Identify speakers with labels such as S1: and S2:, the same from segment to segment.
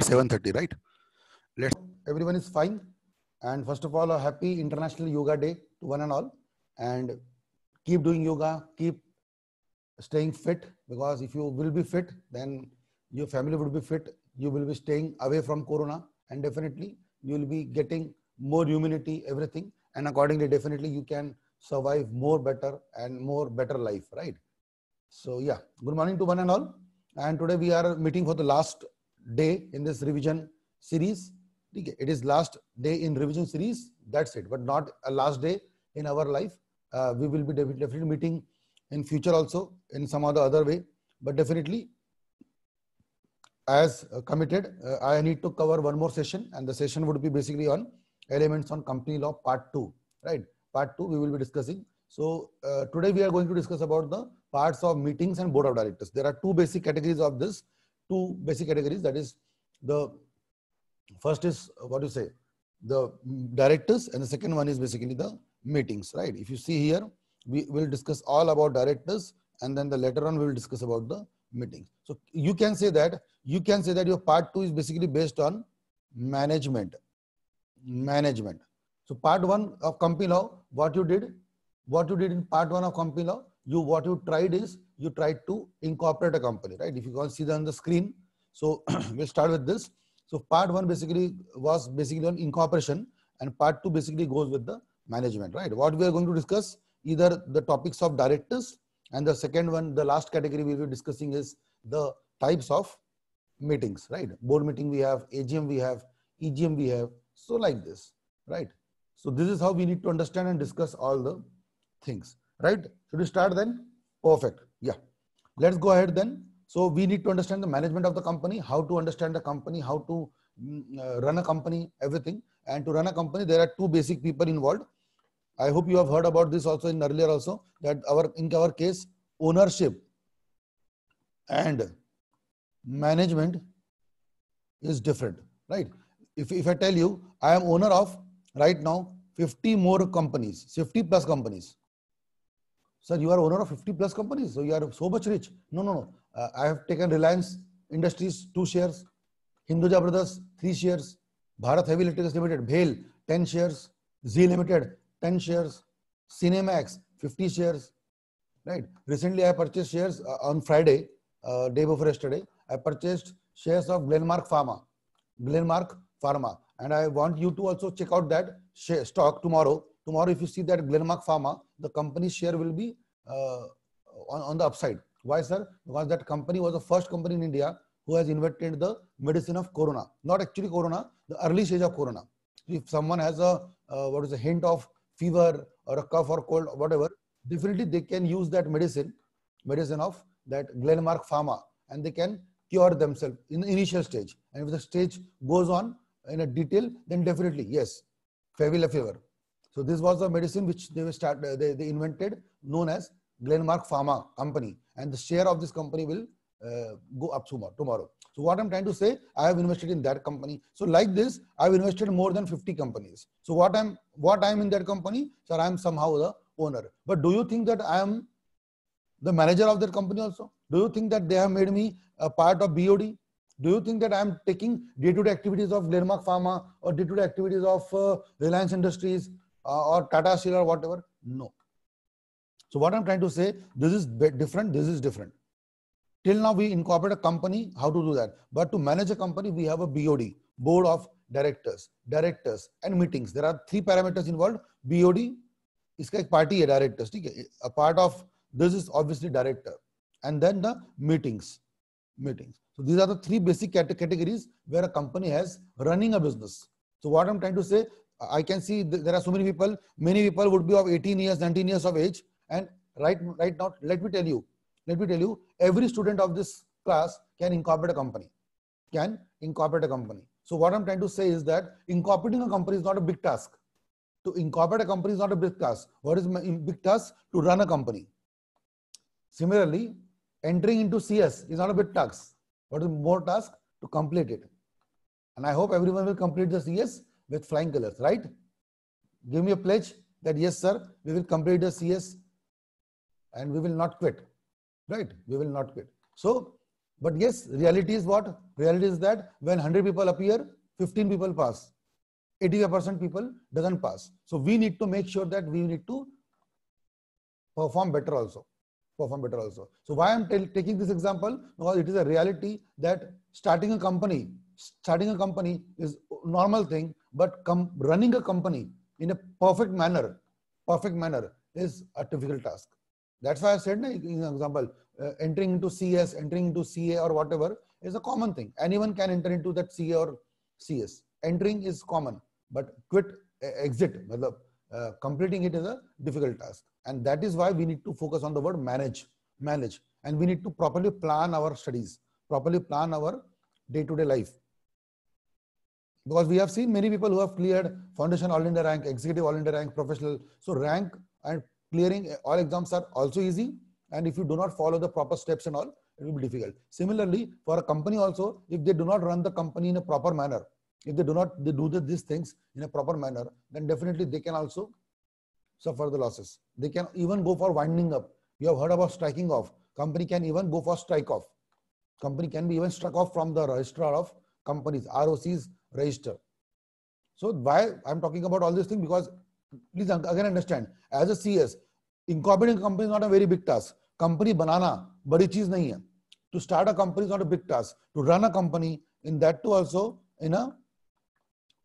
S1: 7.30, right? Let's, everyone is fine. And first of all, a happy International Yoga Day to one and all. And keep doing yoga, keep staying fit, because if you will be fit, then your family will be fit. You will be staying away from Corona and definitely you will be getting more immunity, everything. And accordingly, definitely you can survive more better and more better life, right? So yeah, good morning to one and all. And today we are meeting for the last day in this revision series. It is last day in revision series. That's it, but not a last day in our life. Uh, we will be definitely meeting in future also in some other other way. But definitely, as uh, committed, uh, I need to cover one more session, and the session would be basically on elements on company law part two. Right, part two we will be discussing. So uh, today we are going to discuss about the parts of meetings and board of directors. There are two basic categories of this two basic categories. That is the first is uh, what you say the directors and the second one is basically the meetings, right? If you see here, we will discuss all about directors and then the later on we will discuss about the meetings. So you can say that you can say that your part two is basically based on management, management. So part one of company law, what you did, what you did in part one of company law, you what you tried is you try to incorporate a company, right? If you can see that on the screen. So we'll start with this. So part one basically was basically on incorporation and part two basically goes with the management, right? What we are going to discuss either the topics of directors and the second one, the last category we'll be discussing is the types of meetings, right? Board meeting we have, AGM we have, EGM we have, so like this, right? So this is how we need to understand and discuss all the things, right? Should we start then? Perfect. Yeah, let's go ahead then. So we need to understand the management of the company, how to understand the company, how to mm, uh, run a company, everything. And to run a company, there are two basic people involved. I hope you have heard about this also in earlier also that our in our case ownership and management is different, right? If, if I tell you I am owner of right now 50 more companies, 50 plus companies, Sir, you are owner of 50 plus companies, so you are so much rich. No, no, no. Uh, I have taken Reliance Industries, two shares. Hinduja Brothers, three shares. Bharat Heavy Electric Limited, BHEL, 10 shares. Z Limited, 10 shares. Cinemax, 50 shares. Right. Recently, I purchased shares uh, on Friday, uh, day before yesterday. I purchased shares of Glenmark Pharma. Glenmark Pharma. And I want you to also check out that stock tomorrow Tomorrow, if you see that Glenmark Pharma, the company share will be uh, on, on the upside. Why, sir? Because that company was the first company in India who has invented the medicine of corona. Not actually corona, the early stage of corona. If someone has a uh, what is a hint of fever or a cough or cold or whatever, definitely they can use that medicine, medicine of that Glenmark Pharma, and they can cure themselves in the initial stage. And if the stage goes on in a detail, then definitely yes, favilla fever. So this was the medicine which they were start, they, they invented known as Glenmark Pharma company and the share of this company will uh, go up tomorrow. So what I'm trying to say, I have invested in that company. So like this, I've invested more than 50 companies. So what I'm what I'm in that company, sir, I'm somehow the owner. But do you think that I am the manager of that company also? Do you think that they have made me a part of BOD? Do you think that I am taking day-to-day -day activities of Glenmark Pharma or day-to-day -day activities of uh, Reliance Industries uh, or Tata Steel or whatever. No. So what I'm trying to say, this is different, this is different. Till now, we incorporate a company, how to do that. But to manage a company, we have a BOD, Board of Directors, Directors and Meetings. There are three parameters involved. BOD, is a party a directors ठीक a part of this is obviously director and then the meetings meetings so these are the three basic categories where a company has running a business so what i'm trying to say I can see there are so many people, many people would be of 18 years, 19 years of age. And right, right now, let me tell you, let me tell you, every student of this class can incorporate a company, can incorporate a company. So what I'm trying to say is that incorporating a company is not a big task. To incorporate a company is not a big task. What is my big task? To run a company. Similarly, entering into CS is not a big task. What is more task? To complete it. And I hope everyone will complete the CS with flying colors, right? Give me a pledge that yes, sir, we will complete the CS and we will not quit, right? We will not quit. So, but yes, reality is what? Reality is that when 100 people appear, 15 people pass. 85% people doesn't pass. So we need to make sure that we need to perform better also. Perform better also. So why I'm taking this example? Because it is a reality that starting a company starting a company is normal thing, but running a company in a perfect manner, perfect manner is a difficult task. That's why I said, na, in example, uh, entering into CS, entering into CA or whatever is a common thing. Anyone can enter into that CA or CS. Entering is common, but quit, exit, uh, completing it is a difficult task. And that is why we need to focus on the word manage, manage. And we need to properly plan our studies, properly plan our day-to-day -day life because we have seen many people who have cleared foundation all India rank, executive all India rank, professional. So rank and clearing eh, all exams are also easy. And if you do not follow the proper steps and all, it will be difficult. Similarly, for a company also, if they do not run the company in a proper manner, if they do not they do the, these things in a proper manner, then definitely they can also suffer the losses. They can even go for winding up. You have heard about striking off. Company can even go for strike off. Company can be even struck off from the registrar of companies, ROCs, register. So why I'm talking about all these things because please again understand as a CS incorporating a company is not a very big task. Company banana बड़ी चीज नहीं है. To start a company is not a big task. To run a company in that too also in a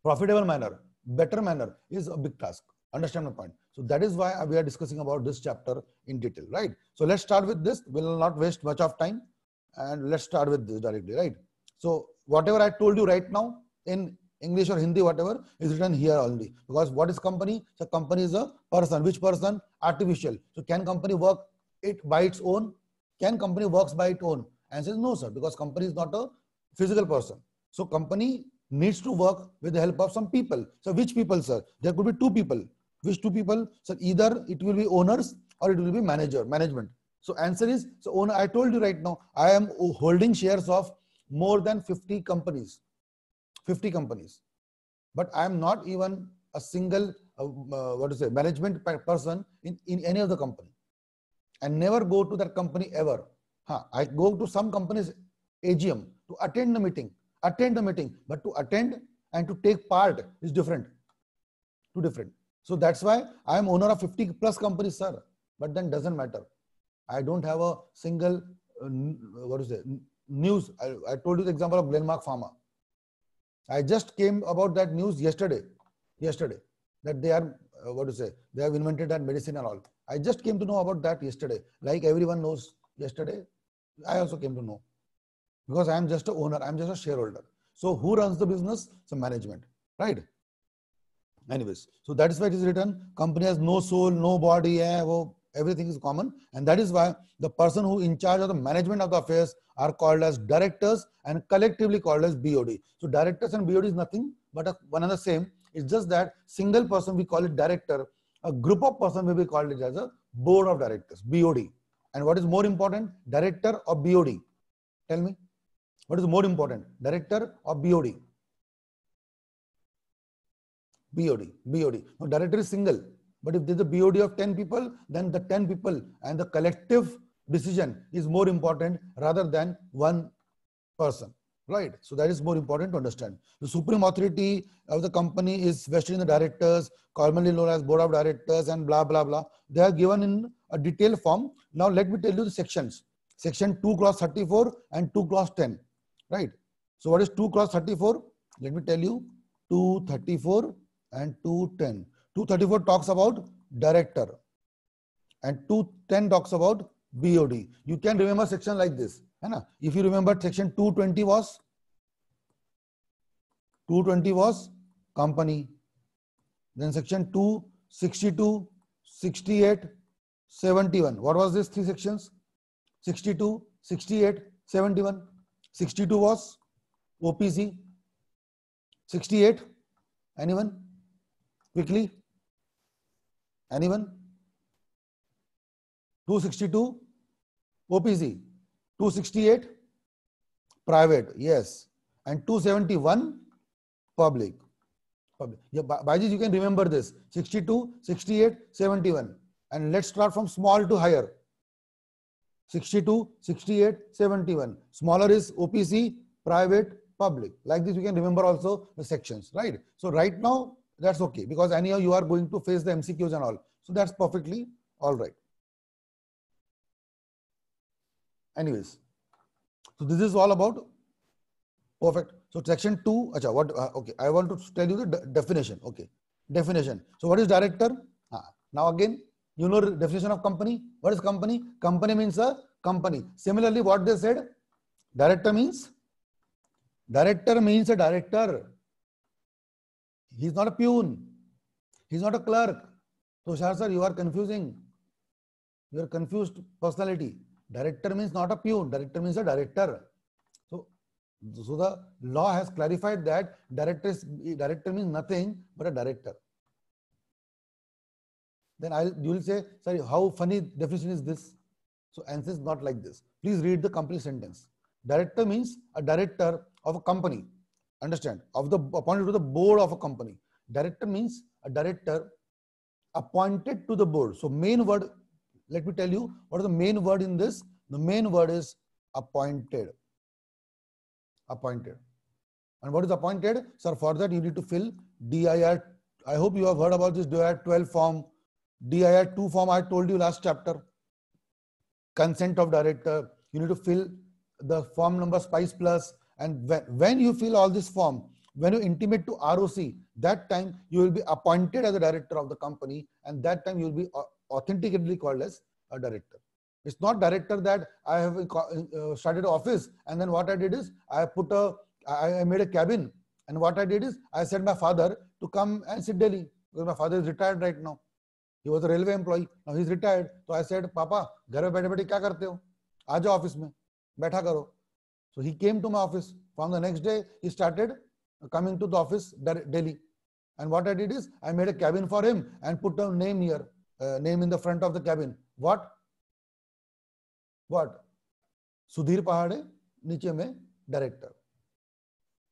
S1: profitable manner, better manner is a big task. Understand my point. So that is why we are discussing about this chapter in detail, right? So let's start with this. We'll not waste much of time and let's start with this directly, right? So whatever I told you right now, in English or Hindi, whatever is written here only. Because what is company? So company is a person. Which person? Artificial. So can company work it by its own? Can company works by its own? And says no, sir, because company is not a physical person. So company needs to work with the help of some people. So which people, sir? There could be two people. Which two people? sir? either it will be owners or it will be manager, management. So answer is so owner. I told you right now, I am holding shares of more than 50 companies. 50 companies. But I am not even a single, uh, uh, what to say, management person in, in any of the company. And never go to that company ever. Huh. I go to some companies AGM to attend the meeting, attend the meeting, but to attend and to take part is different. Two different. So that's why I am owner of 50 plus companies, sir. But then doesn't matter. I don't have a single, uh, what is it, news. I, I told you the example of Glenmark Pharma. I just came about that news yesterday. Yesterday, that they are uh, what to say? They have invented that medicine and all. I just came to know about that yesterday. Like everyone knows, yesterday, I also came to know because I am just a owner. I am just a shareholder. So who runs the business? The management, right? Anyways, so that is why it is written. Company has no soul, no body. Eh, oh everything is common and that is why the person who in charge of the management of the affairs are called as directors and collectively called as bod so directors and bod is nothing but one and the same it's just that single person we call it director a group of person may be called it as a board of directors bod and what is more important director or bod tell me what is more important director or bod bod bod now director is single but if there's a BOD of 10 people, then the 10 people and the collective decision is more important rather than one person. Right. So that is more important to understand. The supreme authority of the company is vested in the directors, commonly known as board of directors and blah, blah, blah. They are given in a detailed form. Now let me tell you the sections. Section 2 cross 34 and 2 cross 10. Right. So what is 2 cross 34? Let me tell you 234 and 210. 234 talks about director and 210 talks about BOD. You can remember section like this. है if you remember section 220 was 220 was company then section 262 68 71 what was this three sections 62 68 71 62 was opc 68 anyone quickly Anyone? 262 OPC, 268 private, yes, and 271 public. public. Yeah, Bajis, you can remember this 62, 68, 71. And let's start from small to higher 62, 68, 71. Smaller is OPC, private, public. Like this, you can remember also the sections, right? So, right now, that's okay because anyhow you are going to face the MCQs and all. So that's perfectly all right. Anyways, so this is all about perfect. So section two, acha, what? Uh, okay, I want to tell you the de definition. Okay, definition. So what is director? Ah, now again, you know definition of company. What is company? Company means a company. Similarly, what they said, director means director means a director He's not a pune. He's not a clerk. So, Shah sir, you are confusing. You are confused personality. Director means not a pune. Director means a director. So, so the law has clarified that director is, director means nothing but a director. Then I'll you will say, sorry, how funny definition is this? So answer is not like this. Please read the complete sentence. Director means a director of a company understand of the appointed to the board of a company director means a director appointed to the board so main word let me tell you what is the main word in this the main word is appointed appointed and what is appointed sir for that you need to fill dir i hope you have heard about this dir 12 form dir 2 form i told you last chapter consent of director you need to fill the form number spice plus and when, you fill all this form, when you intimate to ROC, that time you will be appointed as a director of the company and that time you will be uh, authentically called as a director. It's not director that I have uh, uh, started office and then what I did is I put a, I made a cabin and what I did is I said my father to come and sit daily because my father is retired right now. He was a railway employee. Now he's retired. So I said, Papa, घर में बैठे बैठे क्या करते हो? आ जाओ office में बैठा करो so he came to my office. From the next day, he started coming to the office daily. And what I did is I made a cabin for him and put a name here, uh, name in the front of the cabin. What? What? Sudhir Pahade, niche mein director.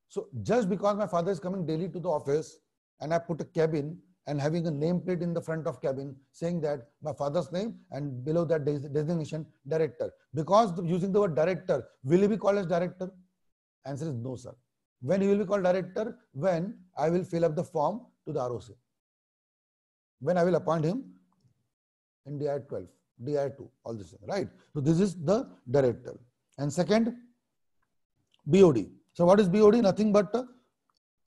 S1: So just because my father is coming daily to the office and I put a cabin, and having a nameplate in the front of cabin saying that my father's name and below that designation director because using the word director will he be called as director answer is no sir when he will be called director when i will fill up the form to the roc when i will appoint him in dir 12 DI 2 all this thing right so this is the director and second bod so what is bod nothing but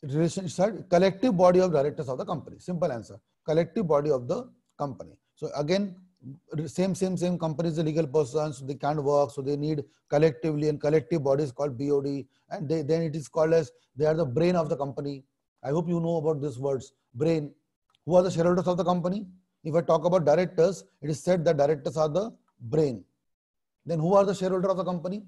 S1: relationship collective body of directors of the company simple answer collective body of the company so again same same same company is a legal person so they can't work so they need collectively and collective body is called bod and they, then it is called as they are the brain of the company i hope you know about these words brain who are the shareholders of the company if i talk about directors it is said that directors are the brain then who are the shareholder of the company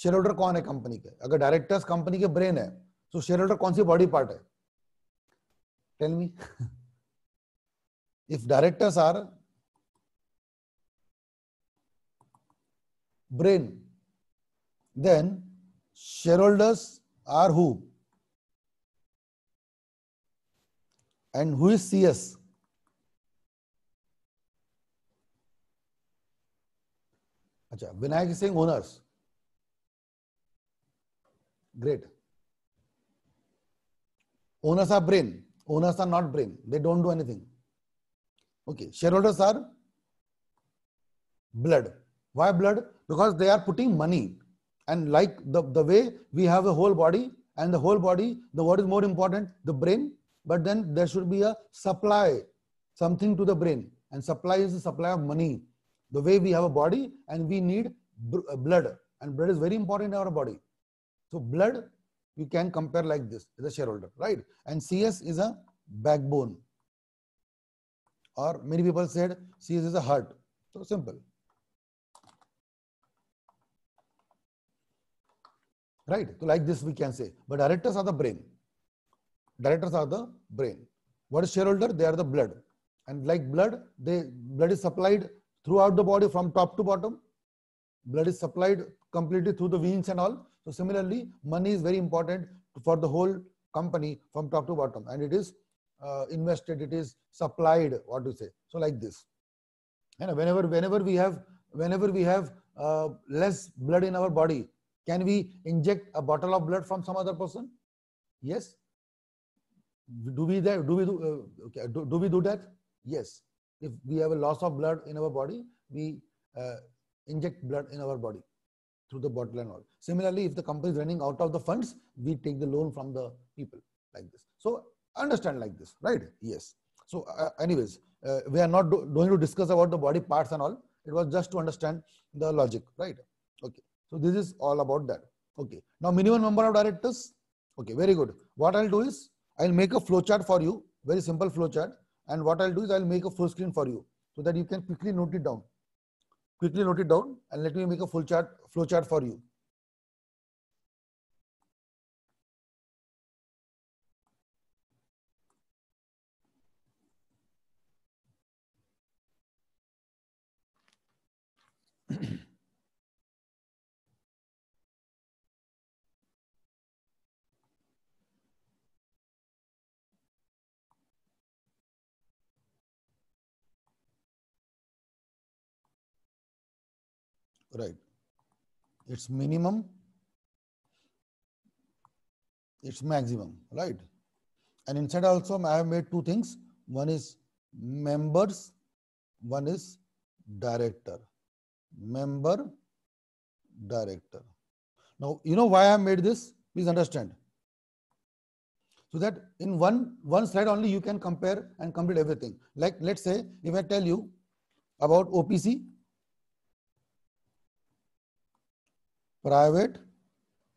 S1: Shareholder कौन है company ke. Agar directors company ke brain hai. So shareholder कौन सी body part है tell me if directors are brain then shareholders are who and who is C S अच्छा Vinayak Singh owners great Owners are brain. Owners are not brain. They don't do anything. Okay. Shareholders are blood. Why blood? Because they are putting money. And like the, the way we have a whole body and the whole body, the what is more important? The brain. But then there should be a supply, something to the brain. And supply is the supply of money. The way we have a body and we need blood. And blood is very important in our body. So blood you can compare like this the shareholder right and cs is a backbone or many people said cs is a heart so simple right so like this we can say but directors are the brain directors are the brain what is shareholder they are the blood and like blood they blood is supplied throughout the body from top to bottom blood is supplied completely through the veins and all so similarly, money is very important for the whole company from top to bottom and it is uh, invested, it is supplied, what to say. So like this. And whenever, whenever we have, whenever we have uh, less blood in our body, can we inject a bottle of blood from some other person? Yes. Do we that? Do we do? Uh, okay. Do, do we do that? Yes. If we have a loss of blood in our body, we uh, inject blood in our body through the bottle and all. Similarly, if the company is running out of the funds, we take the loan from the people like this. So understand like this, right? Yes. So uh, uh anyways, uh, we are not do going to discuss about the body parts and all. It was just to understand the logic, right? Okay. So this is all about that. Okay. Now minimum number of directors. Okay, very good. What I'll do is I'll make a flowchart for you, very simple flowchart. And what I'll do is I'll make a full screen for you so that you can quickly note it down quickly note it down and let me make a full chart flow chart for you. right its minimum its maximum right and inside also i have made two things one is members one is director member director now you know why i made this please understand so that in one one slide only you can compare and complete everything like let's say if i tell you about opc private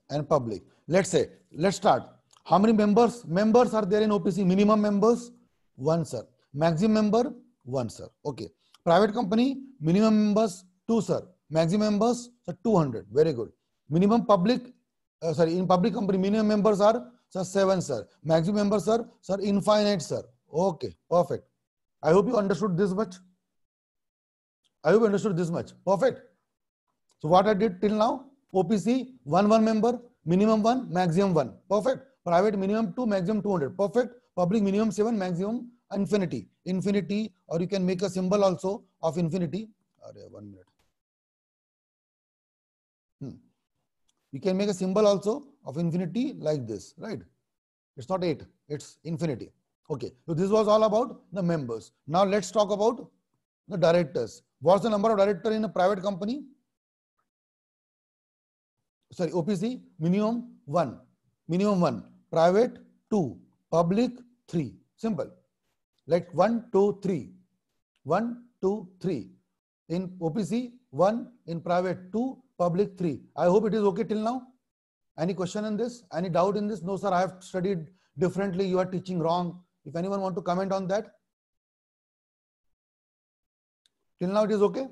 S1: and public. Let's say, let's start. How many members? Members are there in OPC? Minimum members? One, sir. Maximum member? One, sir. Okay. Private company, minimum members? Two, sir. Maximum members? Sir, 200. Very good. Minimum public, uh, sorry, in public company, minimum members are, sir, seven, sir. Maximum members, sir, sir, infinite, sir. Okay, perfect. I hope you understood this much. I hope you understood this much. Perfect. So what I did till now, OPC, one one member, minimum one, maximum one. Perfect. Private minimum two, maximum 200. Perfect. Public minimum seven, maximum infinity. Infinity, or you can make a symbol also of infinity. Array, one minute. Hmm. You can make a symbol also of infinity like this, right? It's not eight, it's infinity. Okay, so this was all about the members. Now let's talk about the directors. What's the number of director in a private company? sorry, OPC minimum one, minimum one, private two, public three. Simple. Like one, two, three. One, two, three. In OPC, one, in private two, public three. I hope it is okay till now. Any question in this? Any doubt in this? No, sir, I have studied differently. You are teaching wrong. If anyone want to comment on that. Till now it is okay.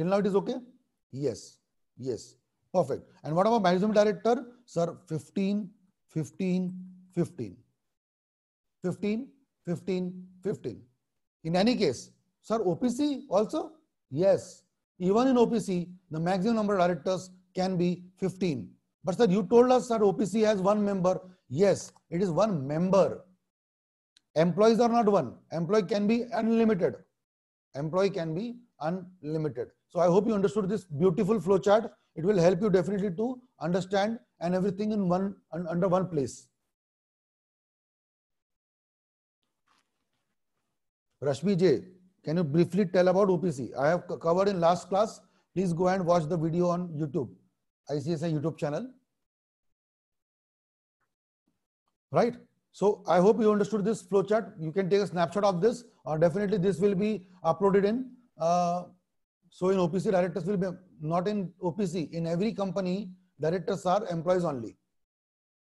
S1: Till now it is okay? Yes. Yes. Perfect. And what about management director? Sir, 15, 15, 15. 15, 15, 15. In any case, sir, OPC also? Yes. Even in OPC, the maximum number of directors can be 15. But sir, you told us, sir, OPC has one member. Yes, it is one member. Employees are not one. Employee can be unlimited. Employee can be unlimited. So I hope you understood this beautiful flowchart. It will help you definitely to understand and everything in one under one place. Rashmi J, can you briefly tell about OPC? I have covered in last class. Please go and watch the video on YouTube, ICSI YouTube channel. Right? So I hope you understood this flowchart. You can take a snapshot of this or definitely this will be uploaded in uh, so in OPC, directors will be not in OPC. In every company, directors are employees only.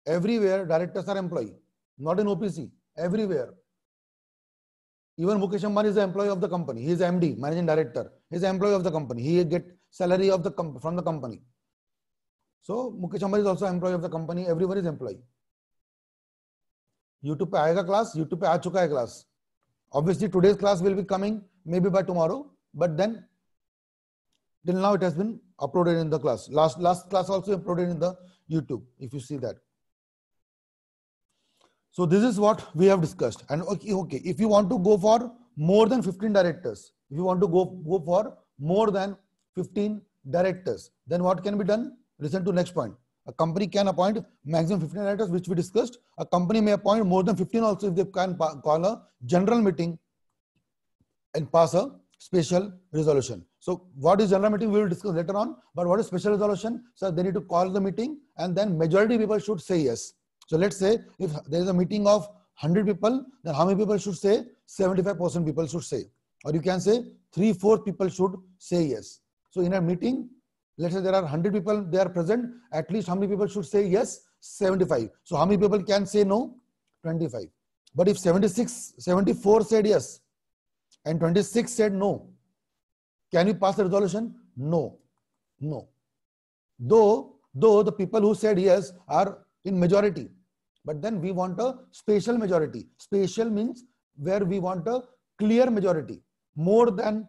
S1: Everywhere, directors are employee, not in OPC. Everywhere. Even Mukesh Ambani is the employee of the company. He is MD, managing director. He is employee of the company. He get salary of the from the company. So Mukesh Ambani is also employee of the company. Everyone is employee. YouTube पे a class. YouTube पे आ a class. obviously today's class will be coming maybe by tomorrow but then Till now it has been uploaded in the class. Last, last class also uploaded in the YouTube, if you see that. So this is what we have discussed. And okay, okay, if you want to go for more than 15 directors, if you want to go, go for more than 15 directors, then what can be done? Listen to next point. A company can appoint maximum 15 directors, which we discussed. A company may appoint more than 15 also if they can call a general meeting and pass a Special resolution. So what is general meeting? We will discuss later on. But what is special resolution? So they need to call the meeting and then majority people should say yes. So let's say if there is a meeting of 100 people, then how many people should say? 75% people should say. Or you can say three-four people should say yes. So in a meeting, let's say there are 100 people, they are present. At least how many people should say yes? 75. So how many people can say no? 25. But if 76, 74 said yes, and 26 said no. Can we pass the resolution? No. No. Though, though the people who said yes are in majority. But then we want a spatial majority. Spatial means where we want a clear majority, more than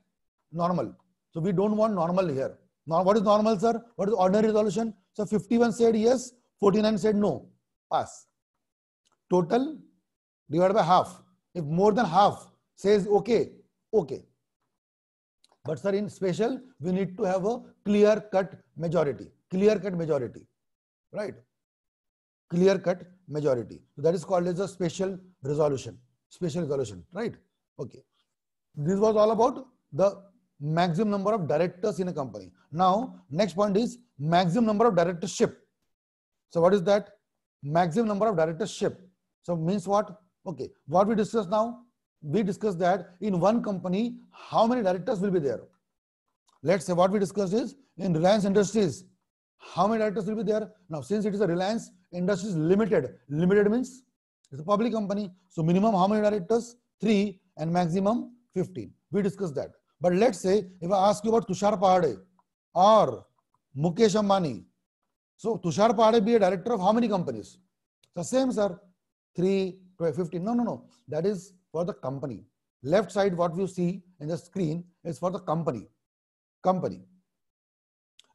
S1: normal. So we don't want normal here. Now, what is normal, sir? What is ordinary resolution? So 51 said yes, 49 said no. Pass. Total divided by half. If more than half says okay, okay. But sir, in special, we need to have a clear cut majority, clear cut majority, right? Clear cut majority. So that is called as a special resolution, special resolution, right? Okay. This was all about the maximum number of directors in a company. Now, next point is maximum number of directorship. So what is that? Maximum number of directorship. So means what? Okay. What we discuss now? we discussed that in one company, how many directors will be there? Let's say what we discussed is in Reliance Industries, how many directors will be there? Now, since it is a Reliance Industries Limited, limited means it's a public company. So minimum how many directors? Three and maximum 15. We discussed that. But let's say if I ask you about Tushar Pahade or Mukesh Ambani. So Tushar Pahade be a director of how many companies? The same, sir. 3, 12, 15. No, no, no. That is for the company. Left side, what you see in the screen is for the company. Company.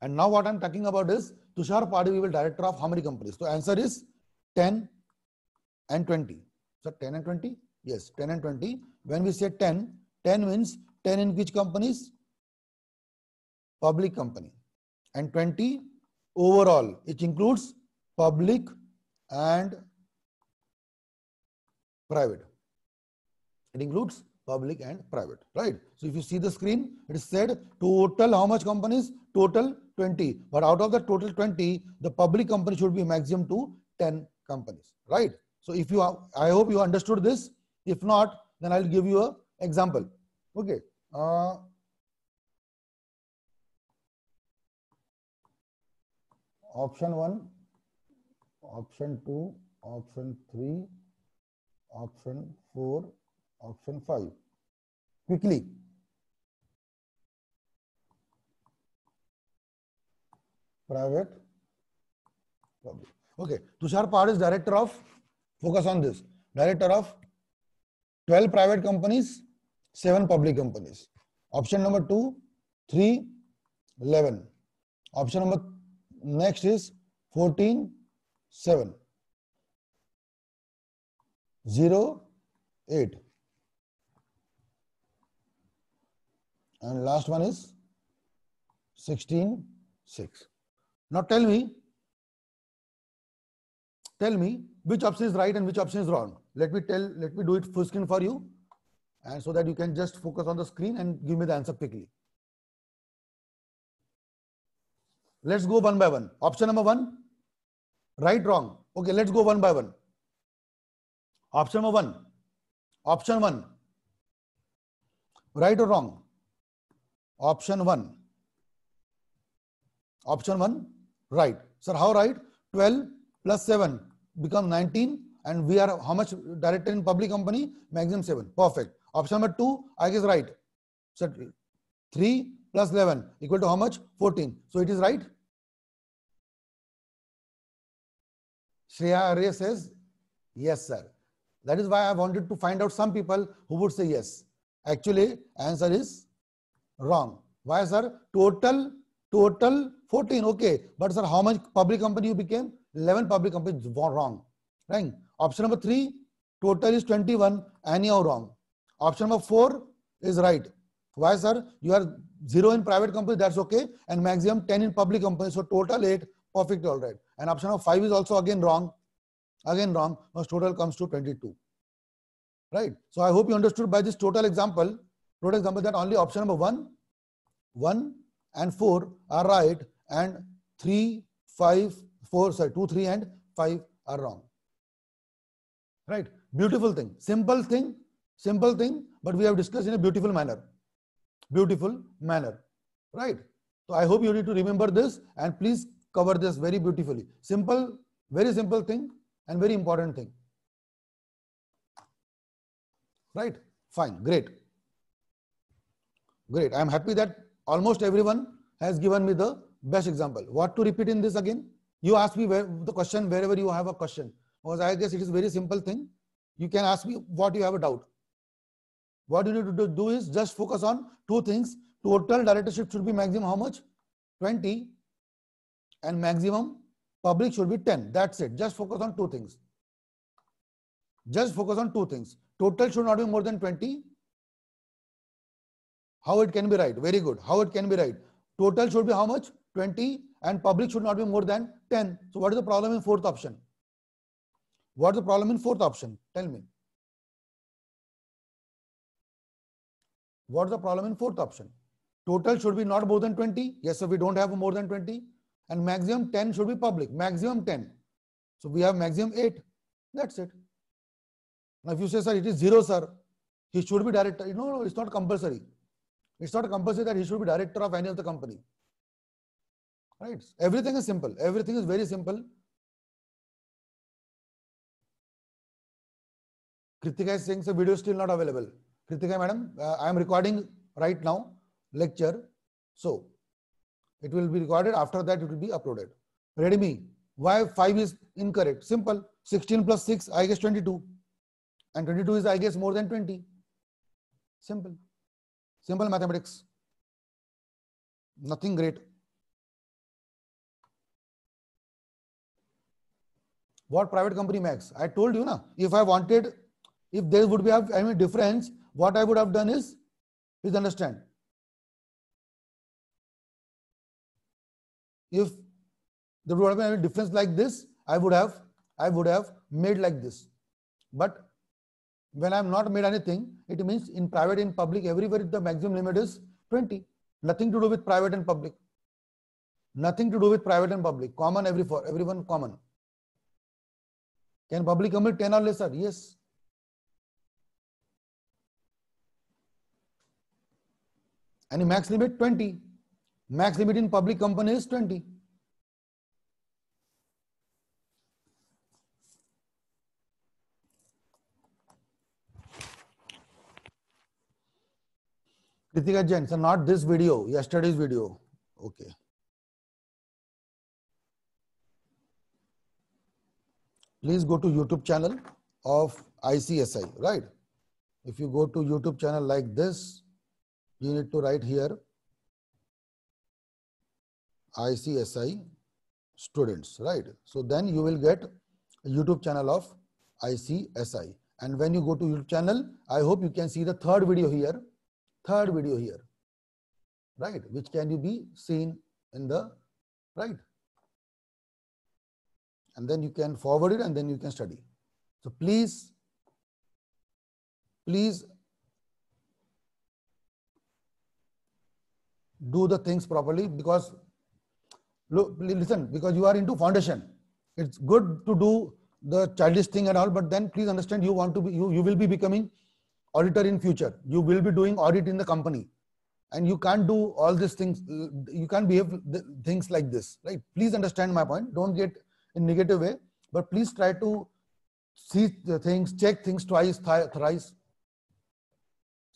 S1: And now what I'm talking about is Tushar We will director of how many companies? So answer is 10 and 20. So 10 and 20? Yes, 10 and 20. When we say 10, 10 means 10 in which companies? Public company. And 20 overall, which includes public and private. It includes public and private, right? So if you see the screen, it is said total how much companies? Total 20. But out of the total 20, the public company should be maximum to 10 companies, right? So if you, are, I hope you understood this. If not, then I'll give you a example. Okay. Uh, option 1, option 2, option 3, option 4, Option 5. Quickly. Private. Public. Okay. Tushar Pahad is director of, focus on this, director of 12 private companies, 7 public companies. Option number 2, 3, 11. Option number next is 14, 7, 0, 8. and last one is 16 6 now tell me tell me which option is right and which option is wrong let me tell let me do it full screen for you and so that you can just focus on the screen and give me the answer quickly let's go one by one option number 1 right wrong okay let's go one by one option number 1 option 1 right or wrong Option 1. Option 1, right. Sir, how right? 12 plus 7 becomes 19 and we are how much director in public company? Maximum 7. Perfect. Option number 2, I guess right. Sir, 3 plus 11 equal to how much? 14. So it is right. Shreya Arya says, yes, sir. That is why I wanted to find out some people who would say yes. Actually, answer is Wrong. Why, sir? Total, total 14. Okay. But, sir, how much public company you became? 11 public companies. Wrong. Right. Option number 3, total is 21. Anyhow, wrong. Option number 4 is right. Why, sir? You are zero in private company, that's okay, and maximum 10 in public company. So total eight, perfect, all right. And option of five is also again wrong. Again wrong, because total comes to 22. Right? So I hope you understood by this total example Notice example. that only option number 1, 1 and 4 are right and three, five, four sorry, 2, 3 and 5 are wrong. Right? Beautiful thing. Simple thing. Simple thing. But we have discussed in a beautiful manner. Beautiful manner. Right? So I hope you need to remember this and please cover this very beautifully. Simple, very simple thing and very important thing. Right? Fine. Great. Great. I am happy that almost everyone has given me the best example. What to repeat in this again? You ask me where, the question wherever you have a question. Because I guess it is very simple thing. You can ask me what you have a doubt. What you need to do is just focus on two things. Total directorship should be maximum how much? 20 and maximum public should be 10. That's it. Just focus on two things. Just focus on two things. Total should not be more than 20 how it can be right? Very good. How it can be right? Total should be how much? 20 and public should not be more than 10. So what is the problem in fourth option? What's the problem in fourth option? Tell me. What's the problem in fourth option? Total should be not more than 20. Yes, so we don't have more than 20. And maximum 10 should be public. Maximum 10. So we have maximum 8. That's it. Now if you say, sir, it is 0, sir. He should be directed. No, no, it's not compulsory. It's not compulsory that he should be director of any of the company. Right? Everything is simple. Everything is very simple. Kritika is saying, the video is still not available. Kritika madam, uh, I am recording right now lecture. So it will be recorded. After that, it will be uploaded. Ready me? why 5 is incorrect? Simple. 16 plus 6, I guess 22. And 22 is, I guess, more than 20. Simple. Simple mathematics. Nothing great. What private company makes? I told you, na, if I wanted, if there would be any difference, what I would have done is, please understand. If there would have been any difference like this, I would have, I would have made like this. But when I have not made anything, it means in private, in public, everywhere the maximum limit is 20. Nothing to do with private and public. Nothing to do with private and public. Common every for everyone common. Can public commit 10 or lesser? Yes. And max limit 20. Max limit in public company is 20. Kritika Jain, so not this video, yesterday's video. Okay. Please go to YouTube channel of ICSI, right? If you go to YouTube channel like this, you need to write here ICSI students, right? So then you will get YouTube channel of ICSI. And when you go to YouTube channel, I hope you can see the third video here third video here, right? Which can you be seen in the right? And then you can forward it and then you can study. So please, please do the things properly because look, listen, because you are into foundation. It's good to do the childish thing and all, but then please understand you want to be, you, you will be becoming auditor in future you will be doing audit in the company and you can't do all these things you can't behave things like this right please understand my point don't get in negative way but please try to see the things check things twice thrice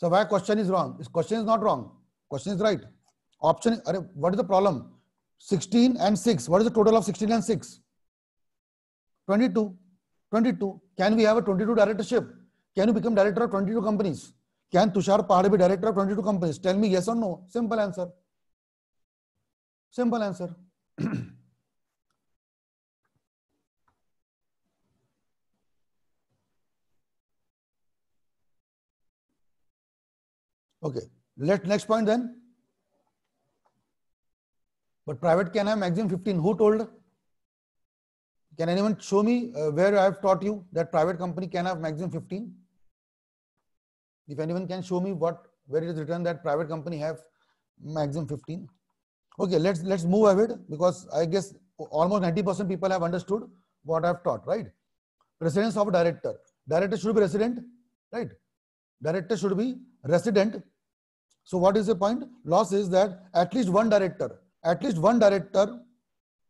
S1: so why question is wrong this question is not wrong question is right option what is the problem 16 and 6 what is the total of 16 and 6 22 22 can we have a 22 directorship Can you become director of 22 companies? Can Tushar Pahade be director of 22 companies? Tell me yes or no. Simple answer. Simple answer. okay. Let next point then. But private can have maximum 15. Who told? Can anyone show me uh, where I have taught you that private company can have maximum 15? If anyone can show me what where it is written that private company have maximum 15. Okay, let's let's move ahead because I guess almost 90% people have understood what I've taught, right? Residence of a director. Director should be resident, right? Director should be resident. So what is the point? Loss is that at least one director, at least one director,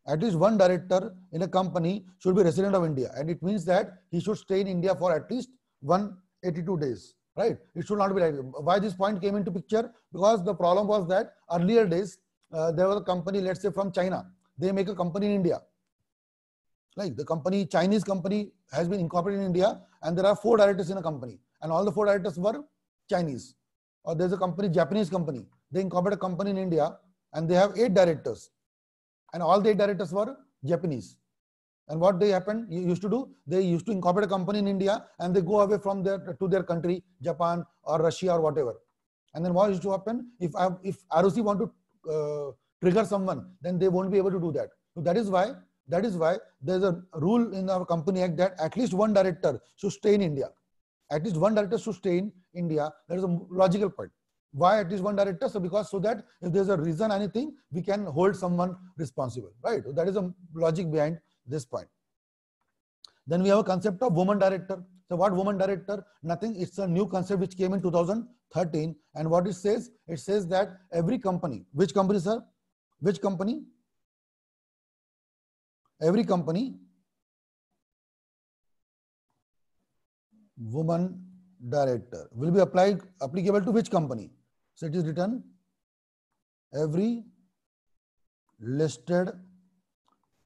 S1: at least one director in a company should be resident of India. And it means that he should stay in India for at least 182 days right? It should not be like why this point came into picture because the problem was that earlier days uh, there was a company, let's say from China, they make a company in India. Like the company, Chinese company has been incorporated in India and there are four directors in a company and all the four directors were Chinese. Or there's a company, Japanese company, they incorporate a company in India and they have eight directors and all the eight directors were Japanese. And what they happen used to do, they used to incorporate a company in India and they go away from their to their country, Japan or Russia or whatever. And then what used to happen if I, if ROC want to uh, trigger someone, then they won't be able to do that. So that is why that is why there's a rule in our company act that at least one director should stay in India. At least one director should stay in India. That is a logical point. Why at least one director? So because so that if there's a reason anything, we can hold someone responsible, right? So that is a logic behind this point. Then we have a concept of woman director. So what woman director? Nothing. It's a new concept which came in 2013. And what it says? It says that every company, which company, sir? Which company? Every company, woman director will be applied applicable to which company? So it is written every listed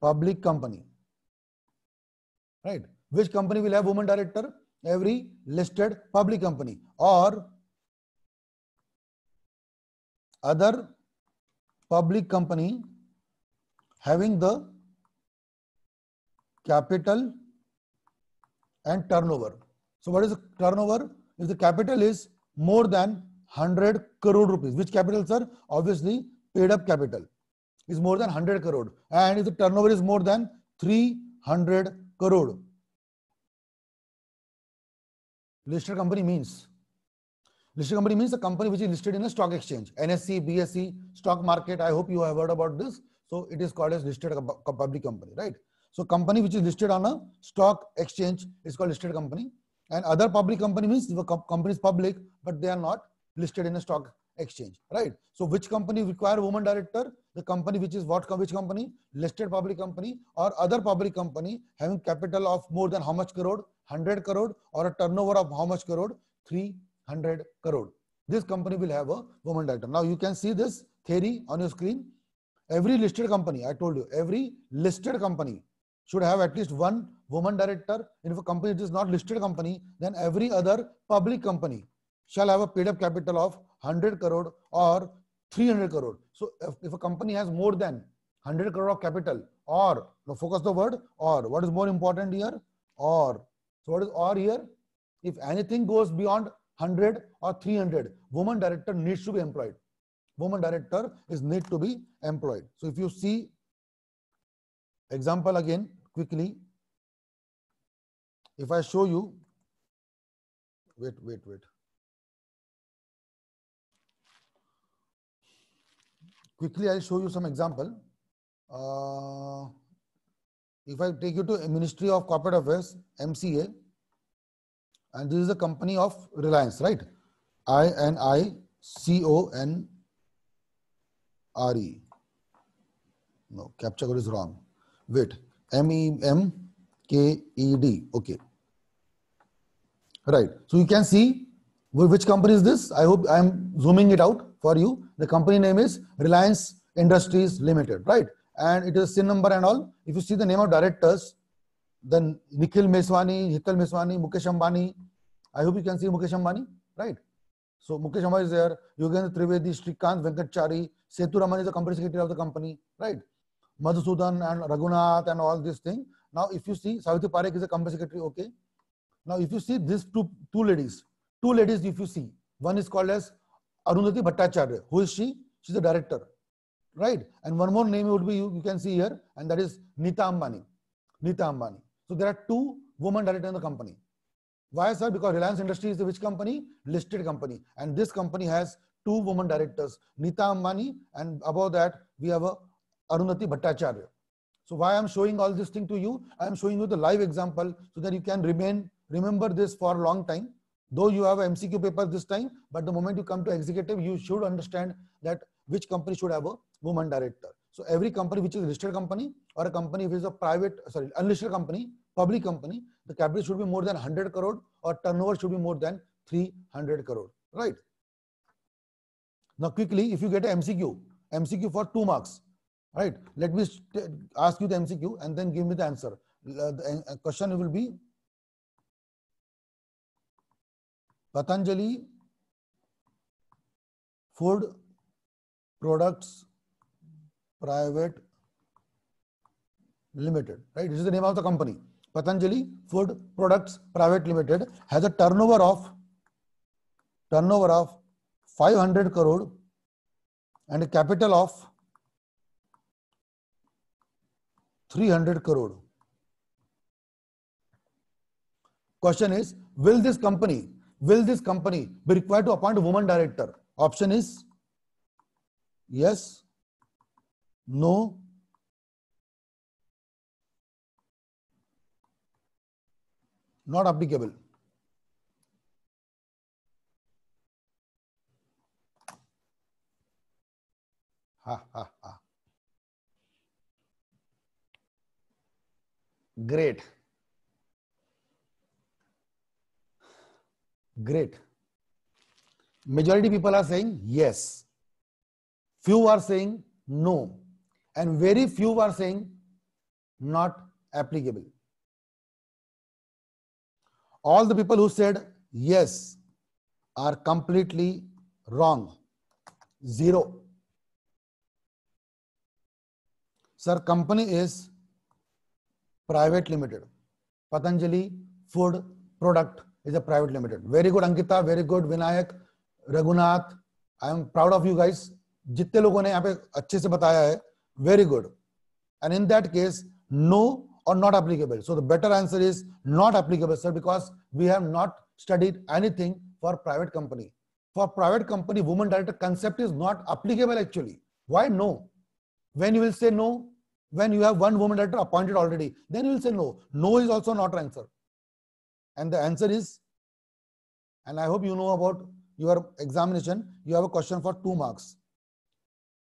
S1: public company right which company will have woman director every listed public company or other public company having the capital and turnover so what is the turnover if the capital is more than 100 crore rupees which capital sir obviously paid up capital is more than 100 crore and if the turnover is more than 300 crore listed company means listed company means a company which is listed in a stock exchange nsc bsc stock market i hope you have heard about this so it is called as listed public company right so company which is listed on a stock exchange is called listed company and other public company means the company is public but they are not listed in a stock exchange, right? So which company require woman director? The company which is what which company? Listed public company or other public company having capital of more than how much crore? 100 crore or a turnover of how much crore? 300 crore. This company will have a woman director. Now you can see this theory on your screen. Every listed company, I told you, every listed company should have at least one woman director. And if a company is not listed company, then every other public company shall have a paid up capital of 100 crore or 300 crore. So if, if a company has more than 100 crore of capital or no, focus the word or what is more important here or so what is or here if anything goes beyond 100 or 300 woman director needs to be employed woman director is need to be employed so if you see example again quickly if i show you wait wait wait Quickly, I'll show you some example. Uh, if I take you to Ministry of Corporate Affairs, MCA, and this is the company of Reliance, right? I N I C O N R E. No, capture code is wrong. Wait, M E M K E D. Okay. Right. So you can see which company is this. I hope I am zooming it out for you. The company name is Reliance Industries Limited, right? And it is SIN number and all. If you see the name of directors, then Nikhil Meswani, Hital Meswani, Mukesh Ambani. I hope you can see Mukesh Ambani, right? So Mukesh Ambani is there. Yogendra Trivedi, Srikant Chari, Setu Raman is the company secretary of the company, right? Madhusudan and Raghunath and all these thing. Now, if you see, Savitri Parekh is a company secretary, okay? Now, if you see these two, two ladies, two ladies, if you see, one is called as Arundhati Bhattacharya. Who is she? She's the director, right? And one more name would be you, you can see here, and that is Nita Ambani. Nita Ambani. So there are two women directors in the company. Why, sir? Because Reliance Industries is a which company? Listed company. And this company has two women directors, Nita Ambani, and above that we have a Arundhati Bhattacharya. So why I'm showing all this thing to you? I'm showing you the live example so that you can remain remember this for a long time Though you have MCQ paper this time, but the moment you come to executive, you should understand that which company should have a woman director. So every company which is a listed company or a company which is a private, sorry, unlisted company, public company, the capital should be more than 100 crore or turnover should be more than 300 crore, right? Now quickly, if you get a MCQ, MCQ for two marks, right? Let me ask you the MCQ and then give me the answer. Uh, the uh, question will be Patanjali Food Products Private Limited, right? This is the name of the company. Patanjali Food Products Private Limited has a turnover of turnover of 500 crore and a capital of 300 crore. Question is, will this company will this company be required to appoint a woman director? Option is yes, no, not applicable. Ha, ha, ha. Great. Great. Majority people are saying yes. Few are saying no. And very few are saying not applicable. All the people who said yes are completely wrong. Zero. Sir, company is private limited. Patanjali Food Product is a private limited. Very good, Ankita. Very good, Vinayak, Raghunath. I am proud of you guys. jitne लोगों ne yahan pe acche se bataya hai very good and in that case no or not applicable so the better answer is not applicable sir because we have not studied anything for private company for private company woman director concept is not applicable actually why no when you will say no when you have one woman director appointed already then you will say no no is also not answer And the answer is, and I hope you know about your examination, you have a question for 2 marks.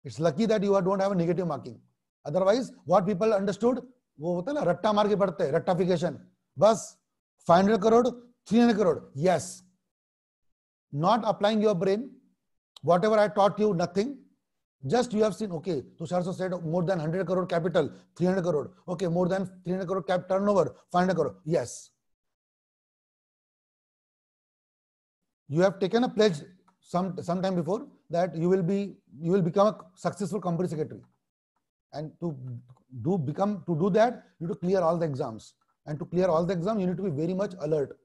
S1: It's lucky that you don't have a negative marking. Otherwise, what people understood, wo hota na ratta रट्टा ke padte पढ़ते bas 500 crore 300 crore yes not applying your brain whatever i taught you nothing just you have seen okay to sir so said more than 100 crore capital 300 crore okay more than 300 crore capital turnover 500 crore yes you have taken a pledge some sometime before that you will be you will become a successful company secretary and to do become to do that you need to clear all the exams and to clear all the exams you need to be very much alert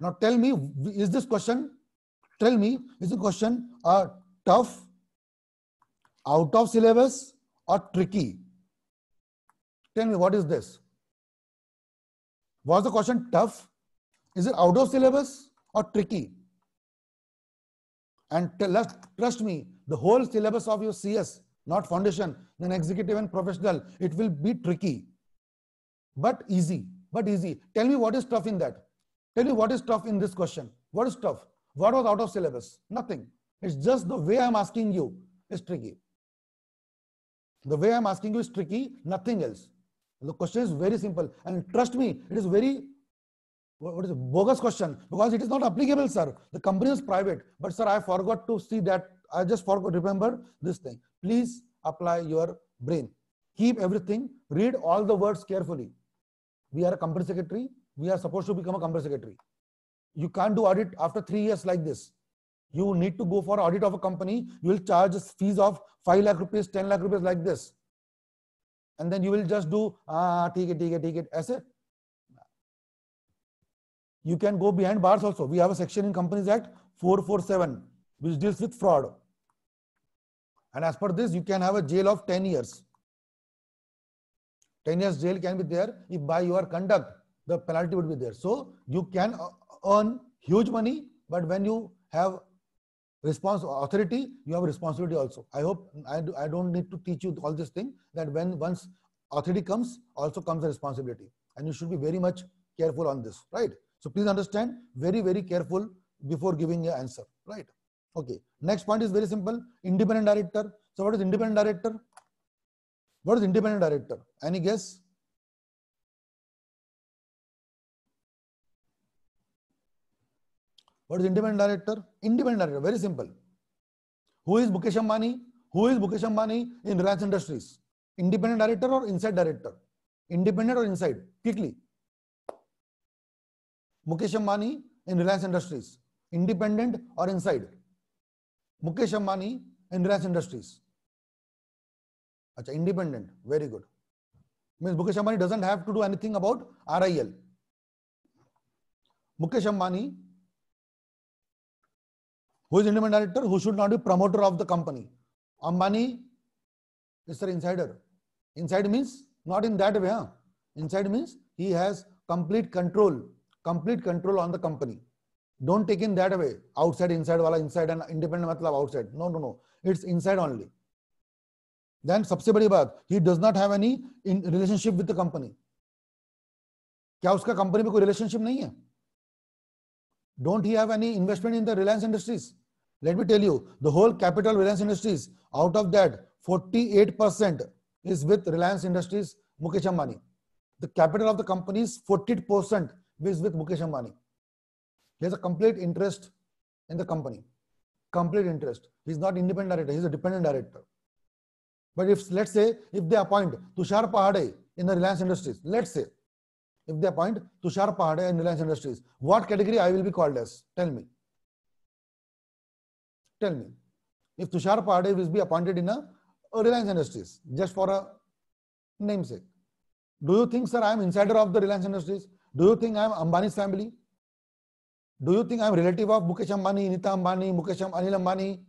S1: now tell me is this question tell me is the question a tough out of syllabus or tricky tell me what is this was the question tough is it out of syllabus or tricky. And trust me, the whole syllabus of your CS, not foundation, then executive and professional, it will be tricky, but easy, but easy. Tell me what is tough in that. Tell me what is tough in this question. What is tough? What was out of syllabus? Nothing. It's just the way I'm asking you is tricky. The way I'm asking you is tricky, nothing else. The question is very simple. And trust me, it is very what is a bogus question because it is not applicable, sir. The company is private, but sir, I forgot to see that. I just forgot remember this thing. Please apply your brain. Keep everything. Read all the words carefully. We are a company secretary. We are supposed to become a company secretary. You can't do audit after three years like this. You need to go for audit of a company. You will charge fees of five lakh rupees, ten lakh rupees like this, and then you will just do ah, take it, take it, take it. ऐसे you can go behind bars also. We have a section in Companies Act 447 which deals with fraud. And as per this, you can have a jail of 10 years. 10 years jail can be there if by your conduct the penalty would be there. So you can uh, earn huge money, but when you have response authority, you have responsibility also. I hope I, do, I don't need to teach you all this thing that when once authority comes, also comes the responsibility. And you should be very much careful on this, right? So please understand very, very careful before giving your answer, right? Okay. Next point is very simple. Independent director. So what is independent director? What is independent director? Any guess? What is independent director? Independent director. Very simple. Who is Mukesh Ambani? Who is Mukesh Ambani in Reliance Industries? Independent director or inside director? Independent or inside? Quickly. Mukesh Ambani in Reliance Industries independent और in inside Mukesh Ambani in Reliance Industries अच्छा independent very good mean Mukesh Ambani doesn't have to do anything about R I L Mukesh Ambani who is independent director who should not be promoter of the company Ambani is insider inside means not in that way inside means he has complete control complete control on the company. Don't take in that way. Outside, inside, wala, inside and independent matlab outside. No, no, no. It's inside only. Then सबसे बड़ी बात he does not have any in relationship with the company. क्या उसका company में कोई relationship नहीं है he have any investment in the Reliance Industries? Let me tell you the whole capital Reliance Industries. Out of that, 48 percent is with Reliance Industries, Mukesh Ambani. The capital of the company is 48 percent is with Mukesh Ambani. He has a complete interest in the company. Complete interest. He's not independent director, he's a dependent director. But if let's say if they appoint Tushar Pahade in the Reliance Industries, let's say if they appoint Tushar Pahade in Reliance Industries, what category I will be called as? Tell me. Tell me. If Tushar Pahade will be appointed in a, a Reliance Industries, just for a namesake, do you think, sir, I am insider of the Reliance Industries? Do you think I am Ambani's family? Do you think I am relative of Mukesh Ambani, Nita Ambani, Mukesh Ambani, Anil Ambani,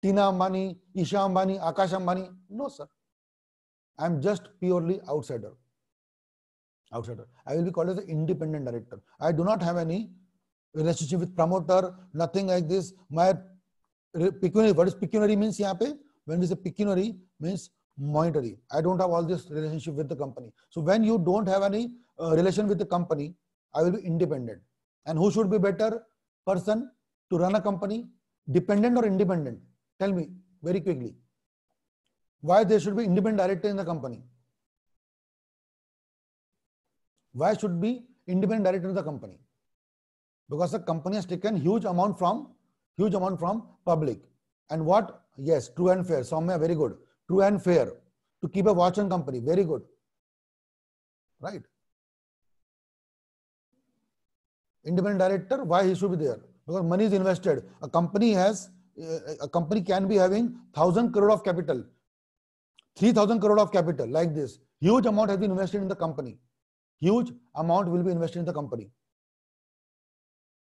S1: Tina Ambani, Isha Ambani, Akash Ambani? No, sir. I am just purely outsider. Outsider. I will be called as an independent director. I do not have any relationship with promoter, nothing like this. My pecuniary, what is pecuniary means Here, When we say pecuniary means monetary. I don't have all this relationship with the company. So when you don't have any uh, relation with the company, I will be independent. And who should be better person to run a company, dependent or independent? Tell me very quickly. Why there should be independent director in the company? Why should be independent director in the company? Because the company has taken huge amount from huge amount from public. And what? Yes, true and fair. Some are very good true and fair, to keep a watch on company. Very good. Right? Independent director, why he should be there? Because money is invested. A company has, a company can be having thousand crore of capital, three thousand crore of capital like this. Huge amount has been invested in the company. Huge amount will be invested in the company.